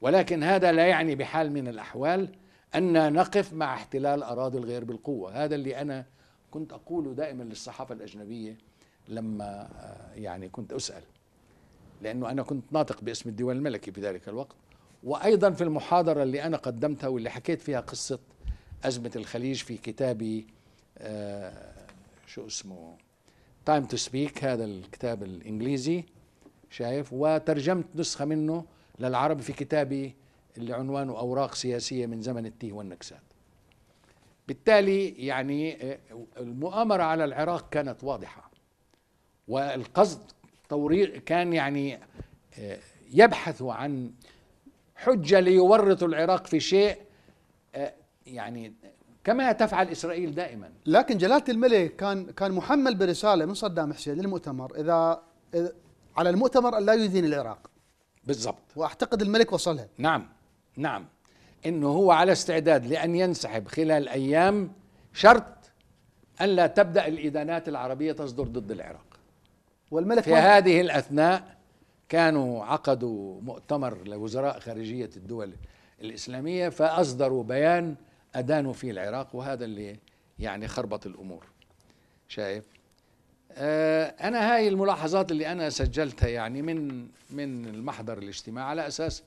ولكن هذا لا يعني بحال من الأحوال أن نقف مع احتلال أراضي الغير بالقوة هذا اللي أنا كنت أقوله دائما للصحافة الأجنبية لما آه، يعني كنت أسأل لأنه أنا كنت ناطق باسم الديوان الملكي في ذلك الوقت وايضا في المحاضره اللي انا قدمتها واللي حكيت فيها قصه ازمه الخليج في كتابي آه، شو اسمه تايم تو سبيك هذا الكتاب الانجليزي شايف وترجمت نسخه منه للعربي في كتابي اللي عنوانه اوراق سياسيه من زمن التيه والنكسات بالتالي يعني آه، المؤامره على العراق كانت واضحه والقصد توريق كان يعني آه، يبحث عن حجة ليورطوا العراق في شيء آه، يعني كما تفعل اسرائيل دائما لكن جلاله الملك كان كان محمل برساله من صدام حسين للمؤتمر اذا على المؤتمر ألا لا يدين العراق بالضبط واعتقد الملك وصلها نعم نعم انه هو على استعداد لان ينسحب خلال ايام شرط الا تبدا الادانات العربيه تصدر ضد العراق والملك في هذه الاثناء كانوا عقدوا مؤتمر لوزراء خارجية الدول الإسلامية فأصدروا بيان أدانوا فيه العراق وهذا اللي يعني خربط الأمور شايف آه، أنا هاي الملاحظات اللي أنا سجلتها يعني من من المحضر الاجتماع على أساس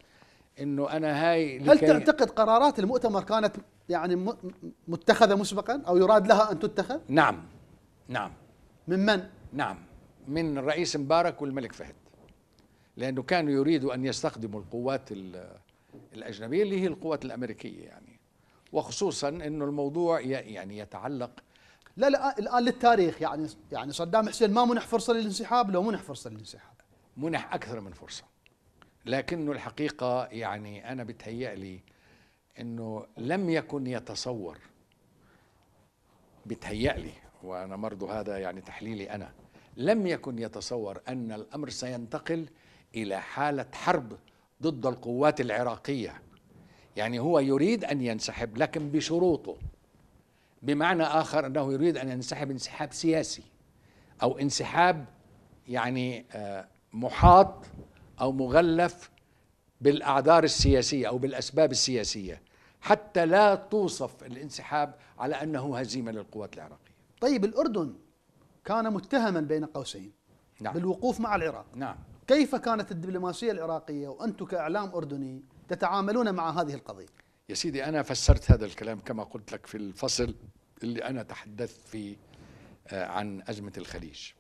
انه انا هاي هل تعتقد قرارات المؤتمر كانت يعني متخذه مسبقا او يراد لها ان تتخذ؟ نعم نعم من من؟ نعم من الرئيس مبارك والملك فهد لأنه كانوا يريدوا أن يستخدموا القوات الأجنبية اللي هي القوات الأمريكية يعني وخصوصا أنه الموضوع يعني يتعلق لا لا الآن للتاريخ يعني يعني صدام حسين ما منح فرصة للانسحاب لو منح فرصة للانسحاب منح أكثر من فرصة لكنه الحقيقة يعني أنا بتهيألي أنه لم يكن يتصور بتهيألي وأنا مرضو هذا يعني تحليلي أنا لم يكن يتصور أن الأمر سينتقل الى حاله حرب ضد القوات العراقيه يعني هو يريد ان ينسحب لكن بشروطه بمعنى اخر انه يريد ان ينسحب انسحاب سياسي او انسحاب يعني آه، محاط او مغلف بالاعذار السياسيه او بالاسباب السياسيه حتى لا توصف الانسحاب على انه هزيمه للقوات العراقيه. طيب الاردن كان متهما بين قوسين نعم. بالوقوف مع العراق. نعم. كيف كانت الدبلوماسية العراقية وأنتم كإعلام أردني تتعاملون مع هذه القضية يا سيدي أنا فسرت هذا الكلام كما قلت لك في الفصل اللي أنا تحدثت فيه آه، عن أزمة الخليج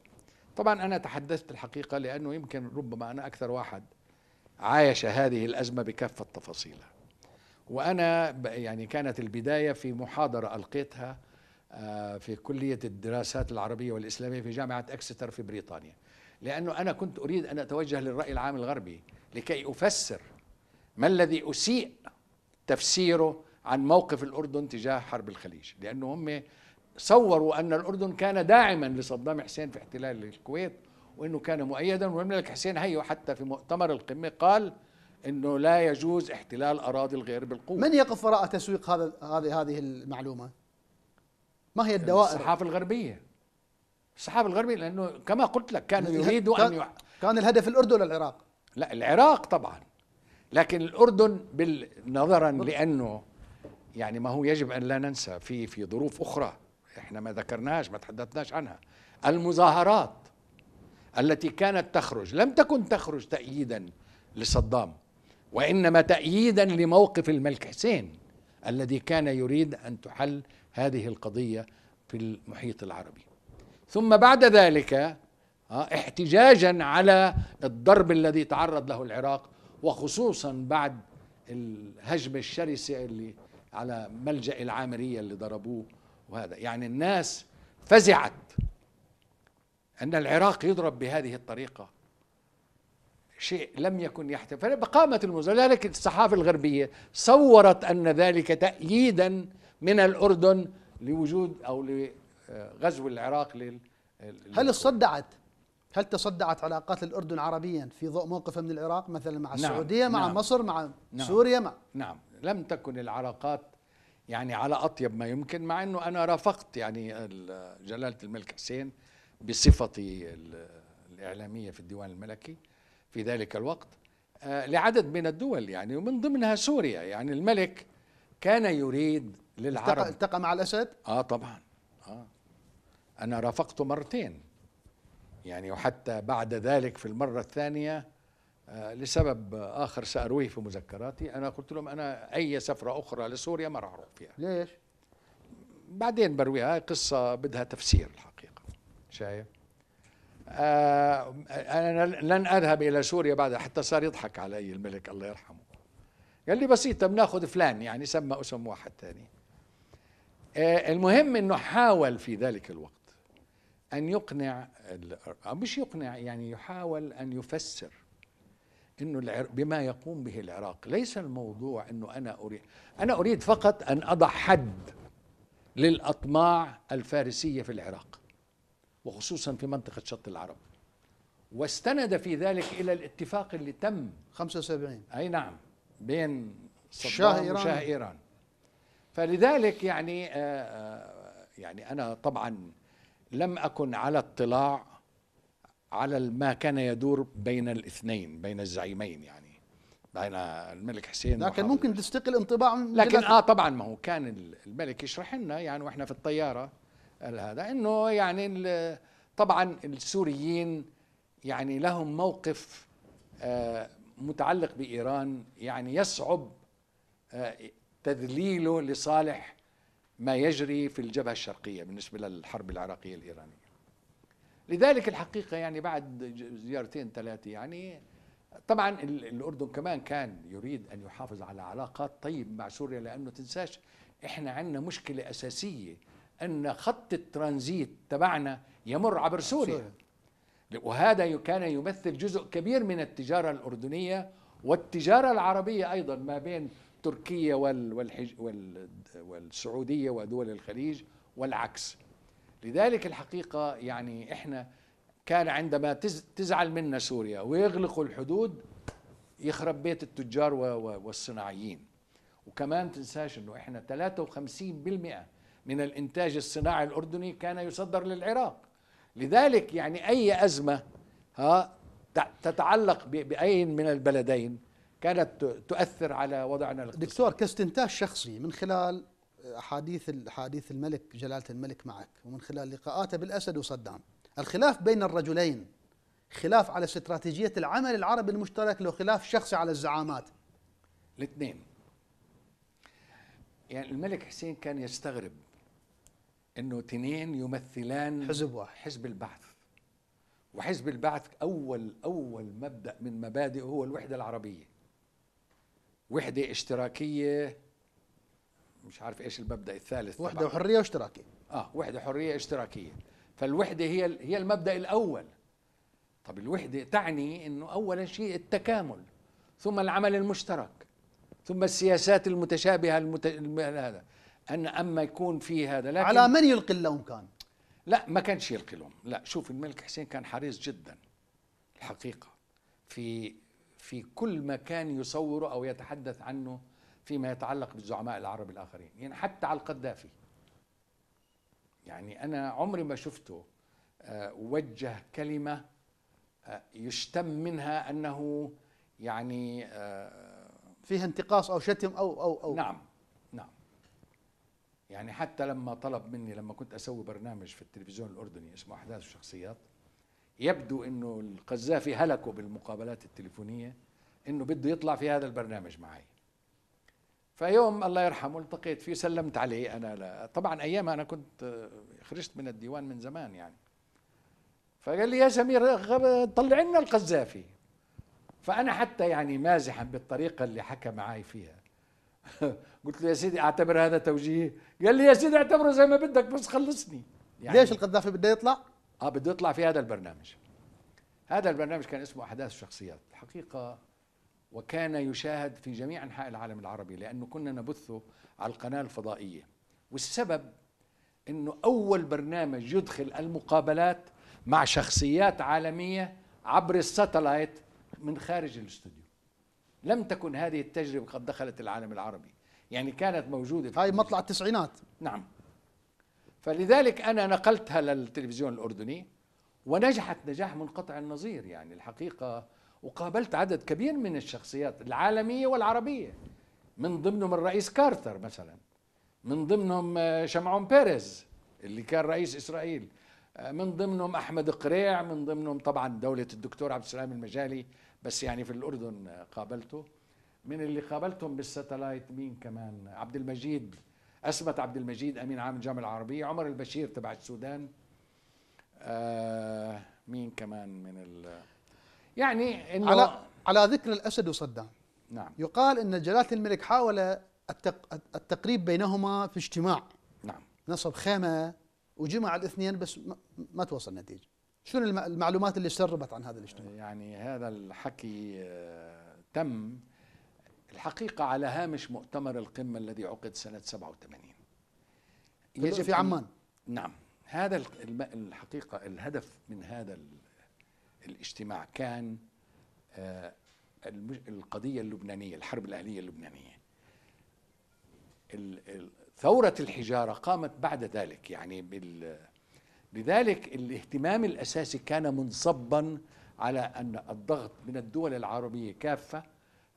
طبعا أنا تحدثت الحقيقة لأنه يمكن ربما أنا أكثر واحد عايش هذه الأزمة بكافة تفاصيلها وأنا يعني كانت البداية في محاضرة ألقيتها آه، في كلية الدراسات العربية والإسلامية في جامعة أكستر في بريطانيا لأنه أنا كنت أريد أن أتوجه للرأي العام الغربي لكي أفسر ما الذي أسيء تفسيره عن موقف الأردن تجاه حرب الخليج لأنه هم صوروا أن الأردن كان داعما لصدام حسين في احتلال الكويت وأنه كان مؤيدا والملك حسين هيو حتى في مؤتمر القمة قال أنه لا يجوز احتلال أراضي الغير بالقوة من يقف وراء تسويق هذا هذه المعلومة؟ ما هي الدوائر؟ الصحافة الغربية السحاب الغربي لانه كما قلت لك كان يريد ان يع... كان الهدف الاردن ولا العراق؟ لا العراق طبعا لكن الاردن بال... نظرا لانه يعني ما هو يجب ان لا ننسى في في ظروف اخرى احنا ما ذكرناش ما تحدثناش عنها المظاهرات التي كانت تخرج لم تكن تخرج تأييدا لصدام وإنما تأييدا لموقف الملك حسين الذي كان يريد أن تحل هذه القضية في المحيط العربي ثم بعد ذلك آه، احتجاجا على الضرب الذي تعرض له العراق وخصوصا بعد الهجمة الشرسة اللي على ملجأ العامرية اللي ضربوه وهذا يعني الناس فزعت أن العراق يضرب بهذه الطريقة شيء لم يكن يحتفل فقامت المزاولة لذلك الصحافة الغربية صورت أن ذلك تأييدا من الأردن لوجود أو غزو العراق لل هل تصدعت هل تصدعت علاقات الأردن عربيا في ضوء موقفه من العراق مثلا مع نعم، السعودية نعم مع نعم مصر مع نعم سوريا مع نعم لم تكن العلاقات يعني على أطيب ما يمكن مع أنه أنا رافقت يعني جلالة الملك حسين بصفتي الإعلامية في الديوان الملكي في ذلك الوقت آه، لعدد من الدول يعني ومن ضمنها سوريا يعني الملك كان يريد للعرب التقى, التقى مع الأسد؟ آه طبعا آه. أنا رافقته مرتين يعني وحتى بعد ذلك في المرة الثانية آه، لسبب آخر سأرويه في مذكراتي أنا قلت لهم أنا أي سفرة أخرى لسوريا ما راح أروح فيها ليش؟ بعدين برويها قصة بدها تفسير الحقيقة شايف؟ آه أنا لن أذهب إلى سوريا بعد حتى صار يضحك علي الملك الله يرحمه قال لي بسيطة بناخذ فلان يعني سمى اسم واحد ثاني آه، المهم انه حاول في ذلك الوقت ان يقنع مش يقنع يعني يحاول ان يفسر انه بما يقوم به العراق ليس الموضوع انه انا اريد انا اريد فقط ان اضع حد للاطماع الفارسيه في العراق وخصوصا في منطقه شط العرب واستند في ذلك الى الاتفاق اللي تم 75 اي نعم بين صدام وشاه ايران فلذلك يعني آه، آه، يعني انا طبعا لم اكن على اطلاع على ما كان يدور بين الاثنين بين الزعيمين يعني بين الملك حسين لكن ممكن تستقل انطباع لكن اه طبعا ما هو كان الملك يشرح لنا يعني واحنا في الطياره هذا انه يعني طبعا السوريين يعني لهم موقف آه، متعلق بايران يعني يصعب تذليله لصالح ما يجري في الجبهة الشرقية بالنسبة للحرب العراقية الإيرانية لذلك الحقيقة يعني بعد زيارتين ثلاثة يعني طبعا الأردن كمان كان يريد أن يحافظ على علاقات طيبة مع سوريا لأنه تنساش إحنا عندنا مشكلة أساسية أن خط الترانزيت تبعنا يمر عبر سوريا وهذا كان يمثل جزء كبير من التجارة الأردنية والتجارة العربية أيضا ما بين تركيا والسعودية ودول الخليج والعكس لذلك الحقيقة يعني إحنا كان عندما تزعل منا سوريا ويغلقوا الحدود يخرب بيت التجار والصناعيين وكمان تنساش انه احنا 53% من الانتاج الصناعي الاردني كان يصدر للعراق لذلك يعني اي ازمه ها تتعلق باي من البلدين كانت تؤثر على وضعنا الاقتصادي دكتور كاستنتاج شخصي من خلال احاديث احاديث الملك جلاله الملك معك ومن خلال لقاءاته بالاسد وصدام الخلاف بين الرجلين خلاف على استراتيجيه العمل العربي المشترك لو خلاف شخصي على الزعامات الاثنين يعني الملك حسين كان يستغرب انه اثنين يمثلان حزب واحد حزب البعث وحزب البعث اول اول مبدا من مبادئه هو الوحده العربيه وحده اشتراكيه مش عارف ايش المبدا الثالث وحده طبعا. وحريه واشتراكيه اه وحده حريه اشتراكيه فالوحده هي هي المبدا الاول طب الوحده تعني انه أول شيء التكامل ثم العمل المشترك ثم السياسات المتشابهه المت... هذا ان اما يكون في هذا لكن على من يلقي اللوم كان لا ما كانش يلقي اللوم لا شوف الملك حسين كان حريص جدا الحقيقه في في كل مكان يصوره أو يتحدث عنه فيما يتعلق بالزعماء العرب الآخرين يعني حتى على القذافي يعني أنا عمري ما شفته آه، وجه كلمة آه، يشتم منها أنه يعني آه، فيها انتقاص أو شتم أو أو أو نعم نعم يعني حتى لما طلب مني لما كنت أسوي برنامج في التلفزيون الأردني اسمه أحداث وشخصيات يبدو انه القذافي هلكه بالمقابلات التليفونيه انه بده يطلع في هذا البرنامج معي فيوم الله يرحمه التقيت فيه سلمت عليه انا لا. طبعا ايامها انا كنت آه، خرجت من الديوان من زمان يعني فقال لي يا سمير طلع لنا القذافي فانا حتى يعني مازحا بالطريقه اللي حكى معي فيها قلت له يا سيدي اعتبر هذا توجيه قال لي يا سيدي اعتبره زي ما بدك بس خلصني يعني ليش القذافي بده يطلع اه بده يطلع في هذا البرنامج هذا البرنامج كان اسمه احداث الشخصيات الحقيقه وكان يشاهد في جميع انحاء العالم العربي لانه كنا نبثه على القناه الفضائيه والسبب انه اول برنامج يدخل المقابلات مع شخصيات عالميه عبر الساتلايت من خارج الاستوديو لم تكن هذه التجربه قد دخلت العالم العربي يعني كانت موجوده هاي مطلع التسعينات نعم فلذلك أنا نقلتها للتلفزيون الأردني ونجحت نجاح منقطع النظير يعني الحقيقة وقابلت عدد كبير من الشخصيات العالمية والعربية من ضمنهم الرئيس كارتر مثلا من ضمنهم آه، شمعون بيريز اللي كان رئيس إسرائيل آه، من ضمنهم أحمد قريع من ضمنهم طبعا دولة الدكتور عبد السلام المجالي بس يعني في الأردن آه، قابلته من اللي قابلتهم بالستلايت مين كمان عبد المجيد اثبت عبد المجيد امين عام الجامعه العربيه عمر البشير تبع السودان آه مين كمان من ال يعني انه على على ذكر الاسد وصدام نعم يقال ان جلاله الملك حاول التق... التقريب بينهما في اجتماع نعم نصب خيمه وجمع الاثنين بس ما توصل نتيجه شنو المعلومات اللي سربت عن هذا الاجتماع؟ يعني هذا الحكي آه، تم الحقيقة على هامش مؤتمر القمة الذي عقد سنة 87 يجب في عمان نعم هذا الحقيقة الهدف من هذا الاجتماع كان آه، القضية اللبنانية الحرب الأهلية اللبنانية ثورة الحجارة قامت بعد ذلك يعني بال لذلك الاهتمام الأساسي كان منصبا على أن الضغط من الدول العربية كافة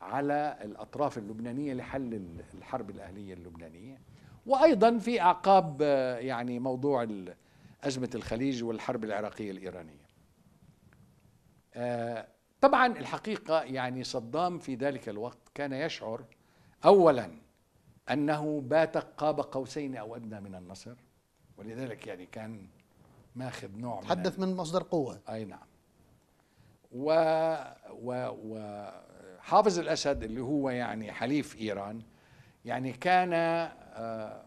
على الأطراف اللبنانية لحل الحرب الأهلية اللبنانية وأيضا في أعقاب آه، يعني موضوع أزمة الخليج والحرب العراقية الإيرانية آه، طبعا الحقيقة يعني صدام في ذلك الوقت كان يشعر أولا أنه بات قاب قوسين أو أدنى من النصر ولذلك يعني كان ماخذ نوع تحدث من, من مصدر قوة أي نعم و, و, و حافظ الأسد اللي هو يعني حليف إيران يعني كان آه،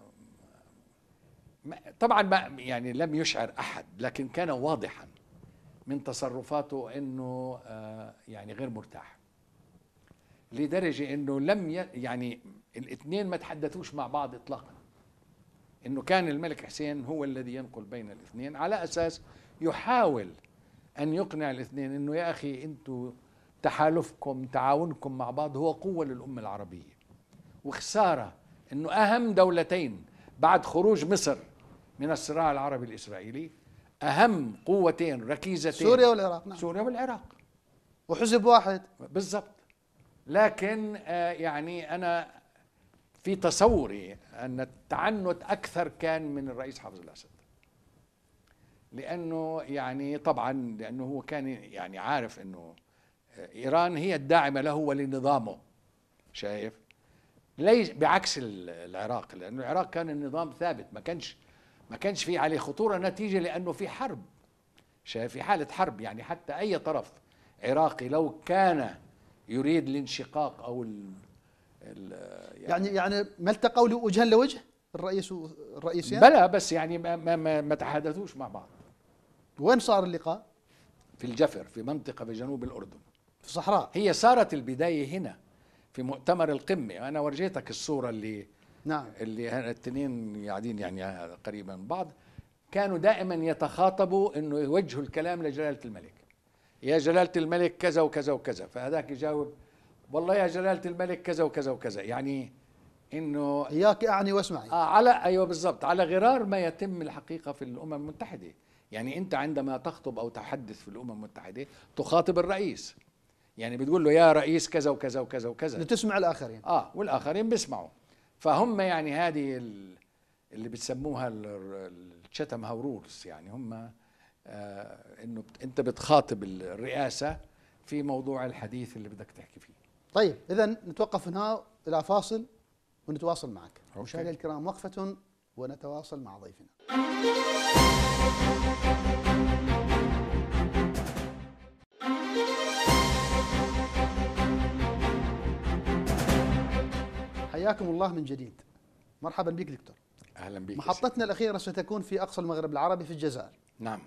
طبعا ما يعني لم يشعر أحد لكن كان واضحا من تصرفاته أنه آه، يعني غير مرتاح لدرجة أنه لم يعني الاثنين ما تحدثوش مع بعض إطلاقا أنه كان الملك حسين هو الذي ينقل بين الاثنين على أساس يحاول أن يقنع الاثنين أنه يا أخي انتم تحالفكم تعاونكم مع بعض هو قوة للأمة العربية وخسارة أنه أهم دولتين بعد خروج مصر من الصراع العربي الإسرائيلي أهم قوتين ركيزتين سوريا والعراق نعم. سوريا والعراق وحزب واحد بالضبط لكن آه، يعني أنا في تصوري أن التعنت أكثر كان من الرئيس حافظ الأسد لأنه يعني طبعا لأنه هو كان يعني عارف أنه ايران هي الداعمه له ولنظامه شايف ليس بعكس العراق لانه العراق كان النظام ثابت ما كانش ما كانش في عليه خطوره نتيجه لانه في حرب شايف في حاله حرب يعني حتى اي طرف عراقي لو كان يريد الانشقاق او ال يعني, يعني يعني ما التقوا وجها لوجه الرئيس الرئيسين؟ يعني؟ بلى بس يعني ما ما ما تحادثوش مع بعض وين صار اللقاء؟ في الجفر في منطقه في جنوب الاردن في الصحراء هي صارت البدايه هنا في مؤتمر القمه انا ورجيتك الصوره اللي نعم اللي الاثنين قاعدين يعني قريبا من بعض كانوا دائما يتخاطبوا انه يوجهوا الكلام لجلاله الملك يا جلاله الملك كذا وكذا وكذا فهذاك يجاوب والله يا جلاله الملك كذا وكذا وكذا يعني انه اياك اعني واسمعي آه على ايوه بالضبط على غرار ما يتم الحقيقه في الامم المتحده يعني انت عندما تخطب او تحدث في الامم المتحده تخاطب الرئيس يعني بتقول له يا رئيس كذا وكذا وكذا وكذا لتسمع الاخرين اه والاخرين بيسمعوا فهم يعني هذه اللي بتسموها الشتم هورورز يعني هم آه انه انت بتخاطب الرئاسه في موضوع الحديث اللي بدك تحكي فيه طيب اذا نتوقف هنا الى فاصل ونتواصل معك مشاهدينا الكرام وقفه ونتواصل مع ضيفنا حياكم الله من جديد مرحبا بك دكتور اهلا بك محطتنا الاخيره ستكون في اقصى المغرب العربي في الجزائر نعم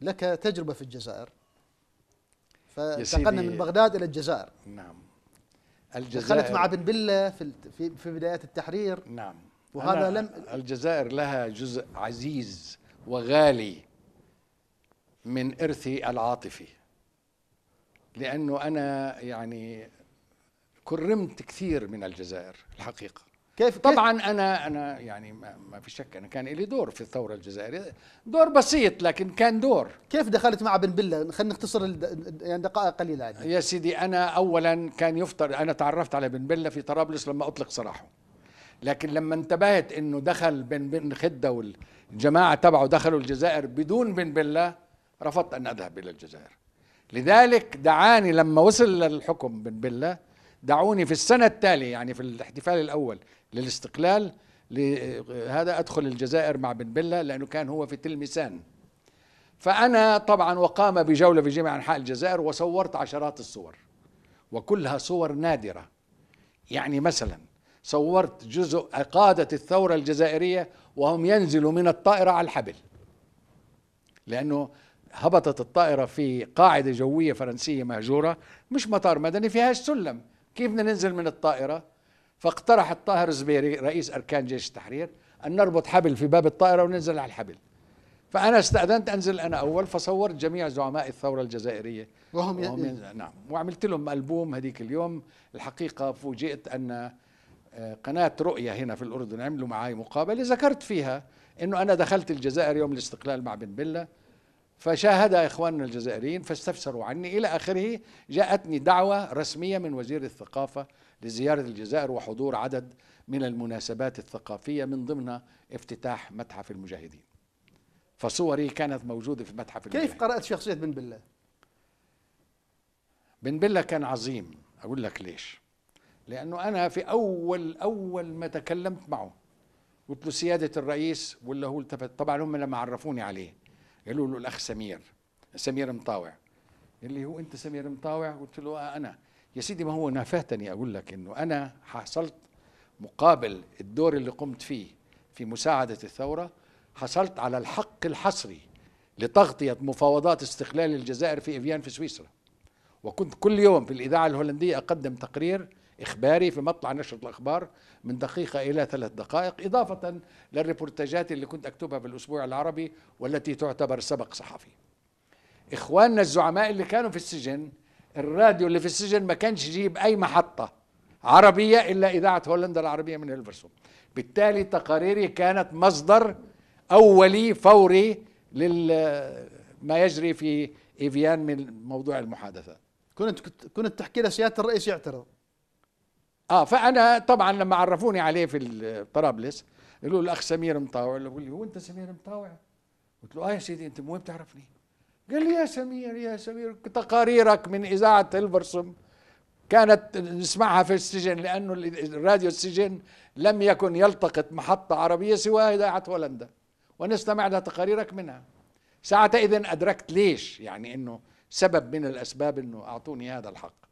لك تجربه في الجزائر فانتقلنا من بغداد الى الجزائر نعم الجزائر دخلت مع بن بله في في, في بدايات التحرير نعم وهذا لم الجزائر لها جزء عزيز وغالي من ارثي العاطفي لانه انا يعني كرمت كثير من الجزائر الحقيقه كيف طبعا كيف؟ انا انا يعني ما في شك انا كان لي دور في الثوره الجزائريه دور بسيط لكن كان دور كيف دخلت مع بن بله خلينا نختصر يعني دقائق قليله عادة. يا سيدي انا اولا كان يفترض انا تعرفت على بن بله في طرابلس لما اطلق سراحه لكن لما انتبهت انه دخل بن بن خده والجماعه تبعه دخلوا الجزائر بدون بن بله رفضت ان اذهب الى الجزائر لذلك دعاني لما وصل للحكم بن بله دعوني في السنة التالية يعني في الاحتفال الأول للاستقلال هذا أدخل الجزائر مع بن بلة لأنه كان هو في تلمسان فأنا طبعا وقام بجولة في جميع أنحاء الجزائر وصورت عشرات الصور وكلها صور نادرة يعني مثلا صورت جزء قادة الثورة الجزائرية وهم ينزلوا من الطائرة على الحبل لأنه هبطت الطائرة في قاعدة جوية فرنسية مهجورة مش مطار مدني فيهاش سلم كيف بدنا ننزل من الطائرة فاقترح الطاهر الزبيري رئيس أركان جيش التحرير أن نربط حبل في باب الطائرة وننزل على الحبل فأنا استأذنت أنزل أنا أول فصورت جميع زعماء الثورة الجزائرية وهم, وهم ينزل. نعم وعملت لهم ألبوم هذيك اليوم الحقيقة فوجئت أن آه، قناة رؤية هنا في الأردن عملوا معي مقابلة ذكرت فيها أنه أنا دخلت الجزائر يوم الاستقلال مع بن بلة فشاهد إخواننا الجزائريين فاستفسروا عني إلى آخره جاءتني دعوة رسمية من وزير الثقافة لزيارة الجزائر وحضور عدد من المناسبات الثقافية من ضمنها افتتاح متحف المجاهدين فصوري كانت موجودة في متحف المجاهدين كيف قرأت شخصية بن بلة؟ بن بلة كان عظيم أقول لك ليش لأنه أنا في أول أول ما تكلمت معه قلت له سيادة الرئيس ولا هو التفت طبعا هم لما عرفوني عليه قالوا له الاخ سمير سمير مطاوع قال لي هو انت سمير مطاوع قلت له آه انا يا سيدي ما هو انا فاتني اقول لك انه انا حصلت مقابل الدور اللي قمت فيه في مساعده الثوره حصلت على الحق الحصري لتغطيه مفاوضات استقلال الجزائر في افيان في سويسرا وكنت كل يوم في الاذاعه الهولنديه اقدم تقرير إخباري في مطلع نشرة الأخبار من دقيقة إلى ثلاث دقائق إضافة للريبورتاجات اللي كنت أكتبها في الأسبوع العربي والتي تعتبر سبق صحفي إخواننا الزعماء اللي كانوا في السجن الراديو اللي في السجن ما كانش يجيب أي محطة عربية إلا إذاعة هولندا العربية من هيلفرسون بالتالي تقاريري كانت مصدر أولي فوري لما يجري في إيفيان من موضوع المحادثات كنت كنت تحكي لسيادة الرئيس يعترض اه فانا طبعا لما عرفوني عليه في طرابلس قالوا الاخ سمير مطاوع بقول لي هو انت سمير مطاوع؟ قلت له اه يا سيدي انت من وين بتعرفني؟ قال لي يا سمير يا سمير تقاريرك من اذاعه هلفرسم كانت نسمعها في السجن لانه الراديو السجن لم يكن يلتقط محطه عربيه سوى اذاعه هولندا ونستمع لتقاريرك منها ساعتها اذا ادركت ليش يعني انه سبب من الاسباب انه اعطوني هذا الحق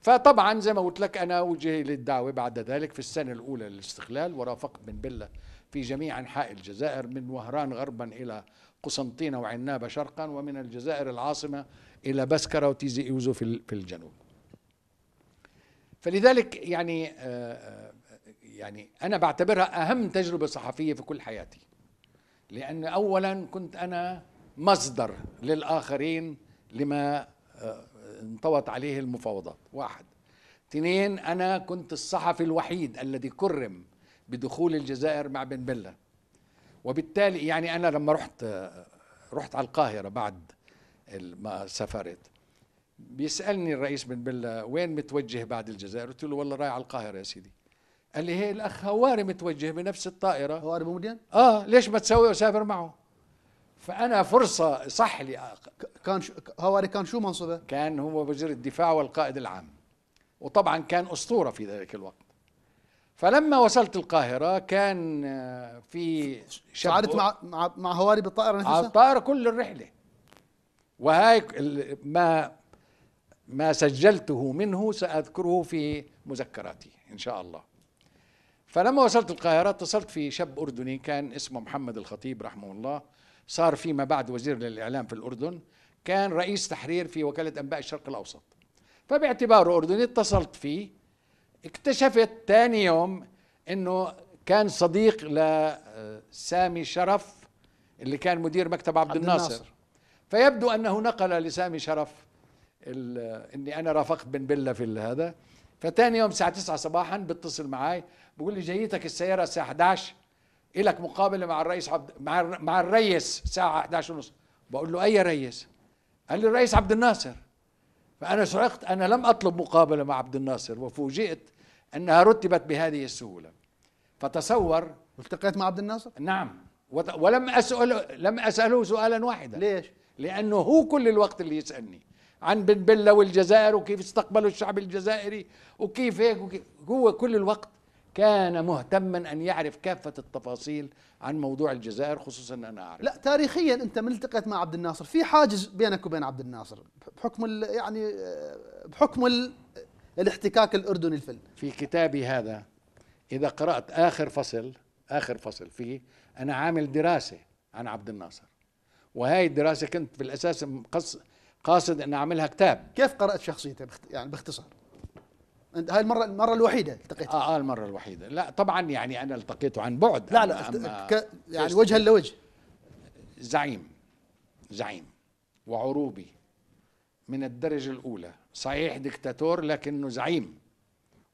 فطبعا زي ما قلت لك انا وجهي للدعوه بعد ذلك في السنه الاولى للاستقلال ورافقت بن بله في جميع انحاء الجزائر من وهران غربا الى قسنطينه وعنابه شرقا ومن الجزائر العاصمه الى بسكره وتيزي ايوزو في الجنوب. فلذلك يعني آه، آه، يعني انا بعتبرها اهم تجربه صحفيه في كل حياتي. لان اولا كنت انا مصدر للاخرين لما آه، انطوت عليه المفاوضات واحد اثنين انا كنت الصحفي الوحيد الذي كرم بدخول الجزائر مع بن بلة وبالتالي يعني انا لما رحت رحت على القاهرة بعد ما سافرت بيسألني الرئيس بن بلة وين متوجه بعد الجزائر قلت له والله رايح على القاهرة يا سيدي قال لي هي الاخ هواري متوجه بنفس الطائرة هواري بومدين اه ليش ما تسوي وسافر معه فانا فرصه صح لي كان هواري كان شو منصبه؟ كان هو وزير الدفاع والقائد العام وطبعا كان اسطوره في ذلك الوقت فلما وصلت القاهره كان في قعدت مع مع مع هواري بالطائره نفسها؟ الطائره كل الرحله وهاي ما ما سجلته منه ساذكره في مذكراتي ان شاء الله فلما وصلت القاهره اتصلت في شاب اردني كان اسمه محمد الخطيب رحمه الله صار فيما بعد وزير للإعلام في الأردن كان رئيس تحرير في وكالة أنباء الشرق الأوسط فباعتباره أردني اتصلت فيه اكتشفت ثاني يوم أنه كان صديق لسامي آه، شرف اللي كان مدير مكتب عبد, عبد الناصر. الناصر فيبدو أنه نقل لسامي شرف أني أنا رافقت بن بلة في هذا فتاني يوم الساعة 9 صباحا بتصل معي بقول لي جايتك السيارة الساعة 11 إلك مقابله مع الرئيس عبد مع مع الريس الساعه 11 ونص بقول له اي ريس قال لي الرئيس عبد الناصر فانا صعقت انا لم اطلب مقابله مع عبد الناصر وفوجئت انها رتبت بهذه السهوله فتصور والتقيت مع عبد الناصر نعم ولم اساله لم اساله سؤالا واحدا ليش لانه هو كل الوقت اللي يسالني عن بن بيلا والجزائر وكيف استقبلوا الشعب الجزائري وكيف هيك وكيف هو كل الوقت كان مهتما ان يعرف كافه التفاصيل عن موضوع الجزائر خصوصا ان انا اعرف لا تاريخيا انت من التقيت مع عبد الناصر في حاجز بينك وبين عبد الناصر بحكم الـ يعني بحكم الـ الاحتكاك الاردني الفيلم في كتابي هذا اذا قرات اخر فصل اخر فصل فيه انا عامل دراسه عن عبد الناصر وهي الدراسه كنت بالاساس قاصد ان اعملها كتاب كيف قرات شخصيته يعني باختصار انت هاي المره المره الوحيده التقيت اه, آه المره الوحيده لا طبعا يعني انا التقيته عن بعد لا لا أما ك... يعني وجها لوجه زعيم زعيم وعروبي من الدرجه الاولى صحيح دكتاتور لكنه زعيم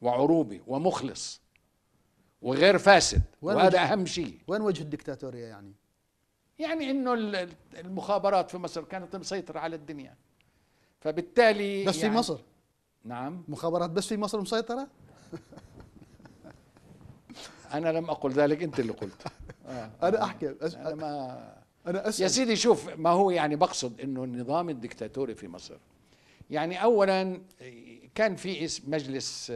وعروبي ومخلص وغير فاسد وهذا اهم شيء وين وجه الدكتاتوريه يعني يعني انه المخابرات في مصر كانت مسيطره على الدنيا فبالتالي بس يعني في مصر نعم مخابرات بس في مصر مسيطرة أنا لم أقل ذلك أنت اللي قلت أنا أحكي آه. أس... أنا ما أنا أسأل. يا سيدي شوف ما هو يعني بقصد أنه النظام الدكتاتوري في مصر يعني أولا كان في اسم مجلس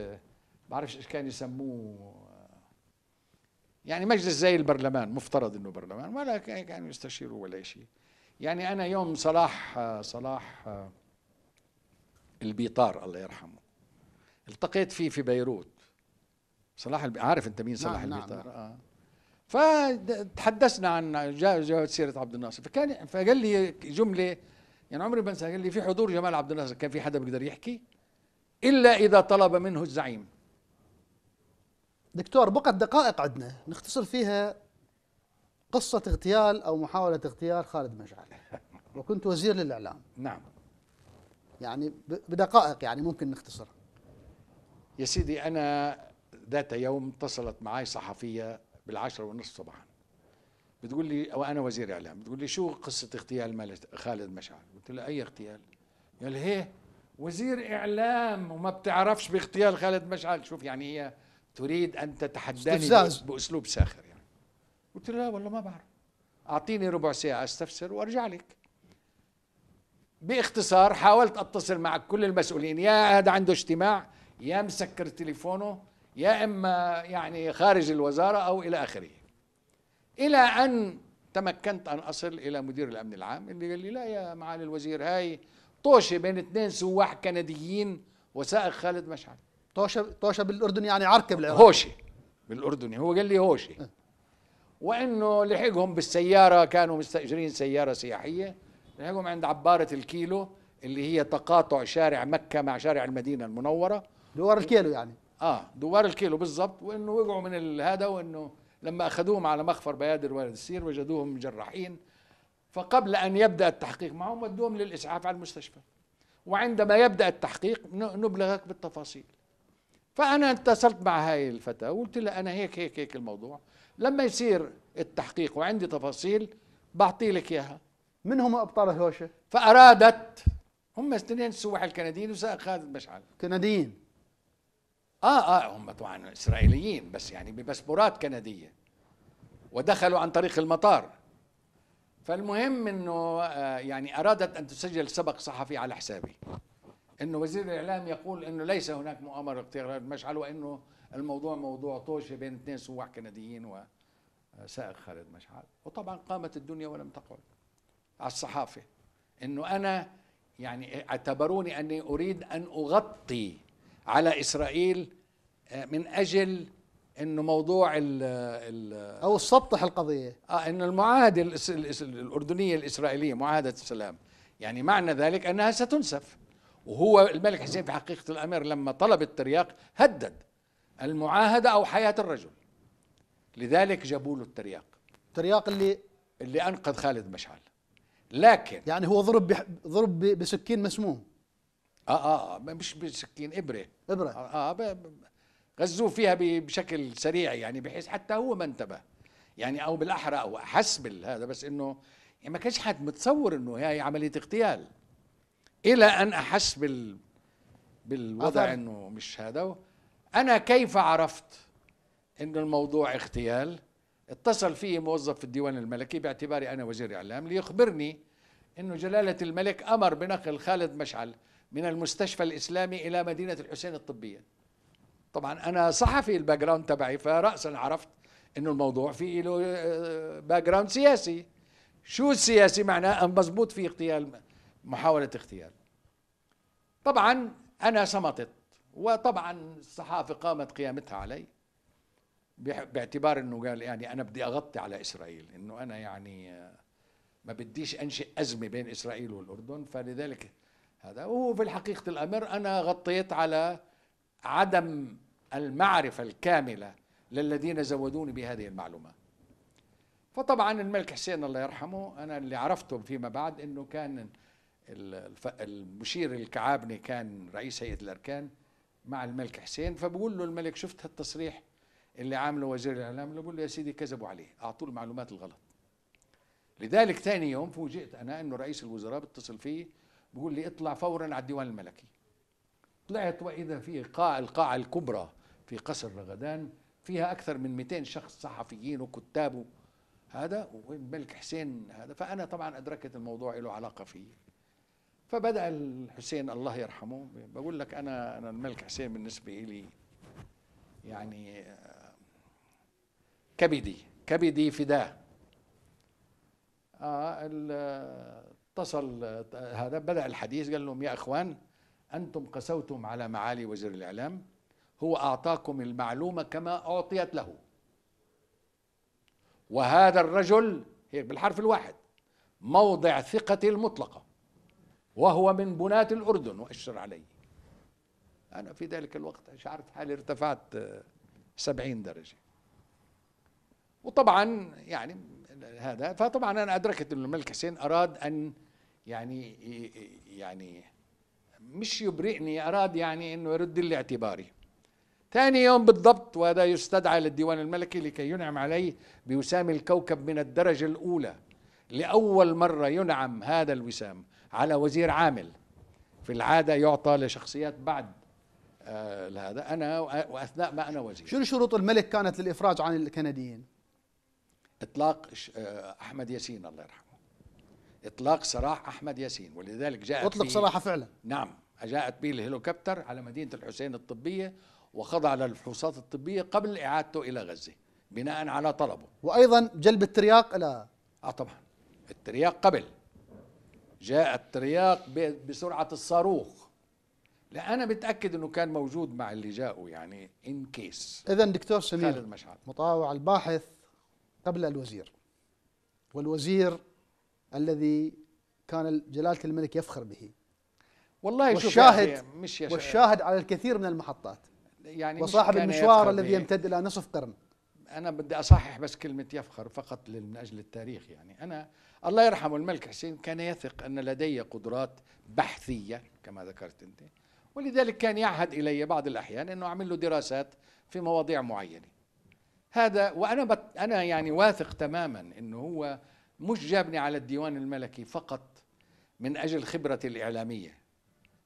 بعرفش ايش كان يسموه يعني مجلس زي البرلمان مفترض انه برلمان ولا كانوا يستشيروا ولا شيء يعني انا يوم صلاح صلاح البيطار الله يرحمه التقيت فيه في بيروت صلاح البي... عارف انت مين صلاح نعم،, نعم البيطار نعم. آه. فتحدثنا عن جاء جاء سيره عبد الناصر فكان فقال لي جمله يعني عمري ما انسى قال لي في حضور جمال عبد الناصر كان في حدا بيقدر يحكي الا اذا طلب منه الزعيم دكتور بقت دقائق عندنا نختصر فيها قصة اغتيال أو محاولة اغتيال خالد مجعل وكنت وزير للإعلام نعم يعني بدقائق يعني ممكن نختصرها يا سيدي أنا ذات يوم اتصلت معي صحفية بالعشرة ونصف صباحا بتقول لي وأنا وزير إعلام بتقول لي شو قصة اغتيال خالد مشعل قلت لها أي اغتيال قال هي وزير إعلام وما بتعرفش باغتيال خالد مشعل شوف يعني هي تريد أن تتحداني استفزاز. بأسلوب ساخر يعني قلت لها والله ما بعرف أعطيني ربع ساعة أستفسر وأرجع لك باختصار حاولت اتصل مع كل المسؤولين يا هذا عنده اجتماع يا مسكر تليفونه يا اما يعني خارج الوزاره او الى اخره الى ان تمكنت ان اصل الى مدير الامن العام اللي قال لي لا يا معالي الوزير هاي طوشه بين اثنين سواح كنديين وسائق خالد مشعل طوشه طوشه بالاردن يعني عركه بالعراق هوشه بالاردني هو قال لي هوشه أه. وانه لحقهم بالسياره كانوا مستاجرين سياره سياحيه نهاجهم عند عبارة الكيلو اللي هي تقاطع شارع مكة مع شارع المدينة المنورة دوار الكيلو يعني اه دوار الكيلو بالضبط وانه وقعوا من هذا وانه لما اخذوهم على مخفر بيادر والد السير وجدوهم مجرحين فقبل ان يبدا التحقيق معهم ودوهم للاسعاف على المستشفى وعندما يبدا التحقيق نبلغك بالتفاصيل فانا اتصلت مع هاي الفتاه وقلت لها انا هيك هيك هيك الموضوع لما يصير التحقيق وعندي تفاصيل بعطي لك اياها من هم ابطال الهوشه؟ فارادت هم اثنين السواح الكنديين وسائق خالد مشعل كنديين اه اه هم طبعا اسرائيليين بس يعني بباسبورات كنديه ودخلوا عن طريق المطار فالمهم انه آه، يعني ارادت ان تسجل سبق صحفي على حسابي انه وزير الاعلام يقول انه ليس هناك مؤامره اغتيال مشعل وانه الموضوع موضوع طوشه بين اثنين سواح كنديين وسائق خالد مشعل وطبعا قامت الدنيا ولم تقعد على الصحافة أنه أنا يعني اعتبروني أني أريد أن أغطي على إسرائيل آه، من أجل انه موضوع ال الـ او السطح القضيه اه ان المعاهده الاردنيه الاسرائيليه معاهده السلام يعني معنى ذلك انها ستنسف وهو الملك حسين في حقيقه الامر لما طلب الترياق هدد المعاهده او حياه الرجل لذلك جابوا له الترياق الترياق اللي اللي انقذ خالد مشعل لكن يعني هو ضرب بح... ضرب بسكين مسموم اه اه, آه، مش بسكين ابره ابره اه, آه ب... غزوه فيها بشكل سريع يعني بحيث حتى هو ما انتبه يعني او بالاحرى او حس بالهذا بس انه يعني ما كانش حد متصور انه هي عمليه اغتيال الى ان احس بال بالوضع أثر. انه مش هذا انا كيف عرفت انه الموضوع اغتيال اتصل فيه موظف في الديوان الملكي باعتباري أنا وزير إعلام ليخبرني أنه جلالة الملك أمر بنقل خالد مشعل من المستشفى الإسلامي إلى مدينة الحسين الطبية طبعا أنا صحفي الباك جراوند تبعي فرأسا عرفت أنه الموضوع فيه له باك آه، جراوند سياسي شو السياسي معناه مضبوط في اغتيال محاولة اغتيال طبعا أنا صمتت وطبعا الصحافة قامت قيامتها علي باعتبار انه قال يعني انا بدي اغطي على اسرائيل انه انا يعني ما بديش انشئ ازمه بين اسرائيل والاردن فلذلك هذا وهو في الحقيقه الامر انا غطيت على عدم المعرفه الكامله للذين زودوني بهذه المعلومه فطبعا الملك حسين الله يرحمه انا اللي عرفته فيما بعد انه كان المشير الكعابني كان رئيس هيئه الاركان مع الملك حسين فبقول له الملك شفت هالتصريح اللي عامله وزير الاعلام اللي بقول له يا سيدي كذبوا عليه اعطوه المعلومات الغلط لذلك ثاني يوم فوجئت انا انه رئيس الوزراء بيتصل فيه بيقول لي اطلع فورا على الديوان الملكي طلعت واذا في قاع القاعه الكبرى في قصر رغدان فيها اكثر من 200 شخص صحفيين وكتاب هذا والملك حسين هذا فانا طبعا ادركت الموضوع له علاقه فيه فبدا الحسين الله يرحمه بقول لك انا انا الملك حسين بالنسبه لي يعني كبدي كبدي فداه آه اتصل هذا بدأ الحديث قال لهم يا أخوان أنتم قسوتم على معالي وزير الإعلام هو أعطاكم المعلومة كما أعطيت له وهذا الرجل هيك بالحرف الواحد موضع ثقتي المطلقة وهو من بناة الأردن وأشر علي أنا في ذلك الوقت شعرت حالي ارتفعت آه، سبعين درجة وطبعا يعني هذا فطبعا انا ادركت انه الملك حسين اراد ان يعني يعني مش يبرئني اراد يعني انه يرد لي اعتباري ثاني يوم بالضبط وهذا يستدعى للديوان الملكي لكي ينعم علي بوسام الكوكب من الدرجة الأولى لأول مرة ينعم هذا الوسام على وزير عامل في العادة يعطى لشخصيات بعد آه هذا أنا وأثناء ما أنا وزير شنو شروط الملك كانت للإفراج عن الكنديين؟ اطلاق آه، احمد ياسين الله يرحمه اطلاق سراح احمد ياسين ولذلك جاءت اطلق سراحه فعلا نعم جاءت به الهليكوبتر على مدينه الحسين الطبيه وخضع للفحوصات الطبيه قبل اعادته الى غزه بناء على طلبه وايضا جلب الترياق الى اه طبعا الترياق قبل جاء الترياق بسرعه الصاروخ لا انا متاكد انه كان موجود مع اللي جاءوا يعني ان كيس اذا دكتور سمير خالد مشعل مطاوع الباحث قبل الوزير والوزير الذي كان جلالة الملك يفخر به والله والشاهد يعني مش والشاهد على الكثير من المحطات يعني وصاحب المشوار الذي يمتد إلى نصف قرن أنا بدي أصحح بس كلمة يفخر فقط من أجل التاريخ يعني أنا الله يرحمه الملك حسين كان يثق أن لدي قدرات بحثية كما ذكرت أنت ولذلك كان يعهد إلي بعض الأحيان أنه أعمل له دراسات في مواضيع معينة هذا وانا بت انا يعني واثق تماما انه هو مش جابني على الديوان الملكي فقط من اجل خبرتي الاعلاميه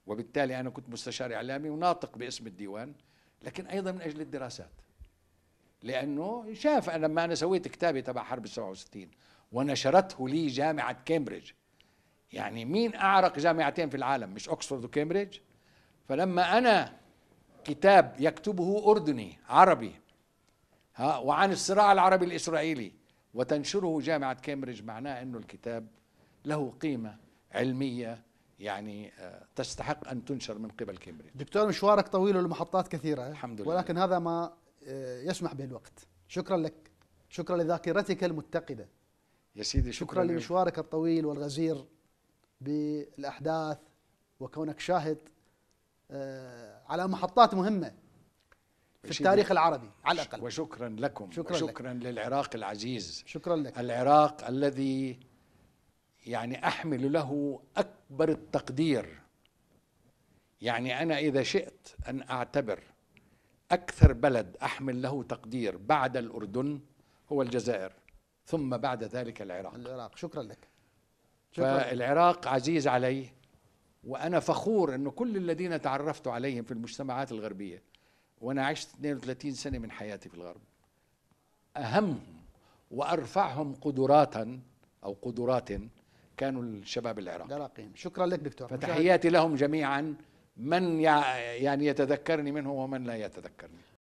وبالتالي انا كنت مستشار اعلامي وناطق باسم الديوان لكن ايضا من اجل الدراسات لانه شاف انا لما انا سويت كتابي تبع حرب ال 67 ونشرته لي جامعه كامبريدج يعني مين اعرق جامعتين في العالم مش اوكسفورد وكامبريدج فلما انا كتاب يكتبه اردني عربي ها وعن الصراع العربي الإسرائيلي وتنشره جامعة كامبريدج معناه أنه الكتاب له قيمة علمية يعني آه، تستحق أن تنشر من قبل كامبريدج دكتور مشوارك طويل ولمحطات كثيرة الحمد لله ولكن هذا ما آه، يسمح به الوقت شكرا لك شكرا لذاكرتك المتقدة يا سيدي شكرا, شكرا لمشوارك الطويل والغزير بالأحداث وكونك شاهد آه، على محطات مهمة في التاريخ العربي على الأقل وشكرا لكم شكرا وشكرا لك. للعراق العزيز شكرا لك العراق الذي يعني أحمل له أكبر التقدير يعني أنا إذا شئت أن أعتبر أكثر بلد أحمل له تقدير بعد الأردن هو الجزائر ثم بعد ذلك العراق العراق شكرا لك شكرا فالعراق عزيز علي وأنا فخور أنه كل الذين تعرفت عليهم في المجتمعات الغربية وانا عشت 32 سنه من حياتي في الغرب اهمهم وارفعهم قدراتا او قدرات كانوا الشباب العراق العراقيين شكرا لك دكتور فتحياتي لهم جميعا من يعني يتذكرني منهم ومن لا يتذكرني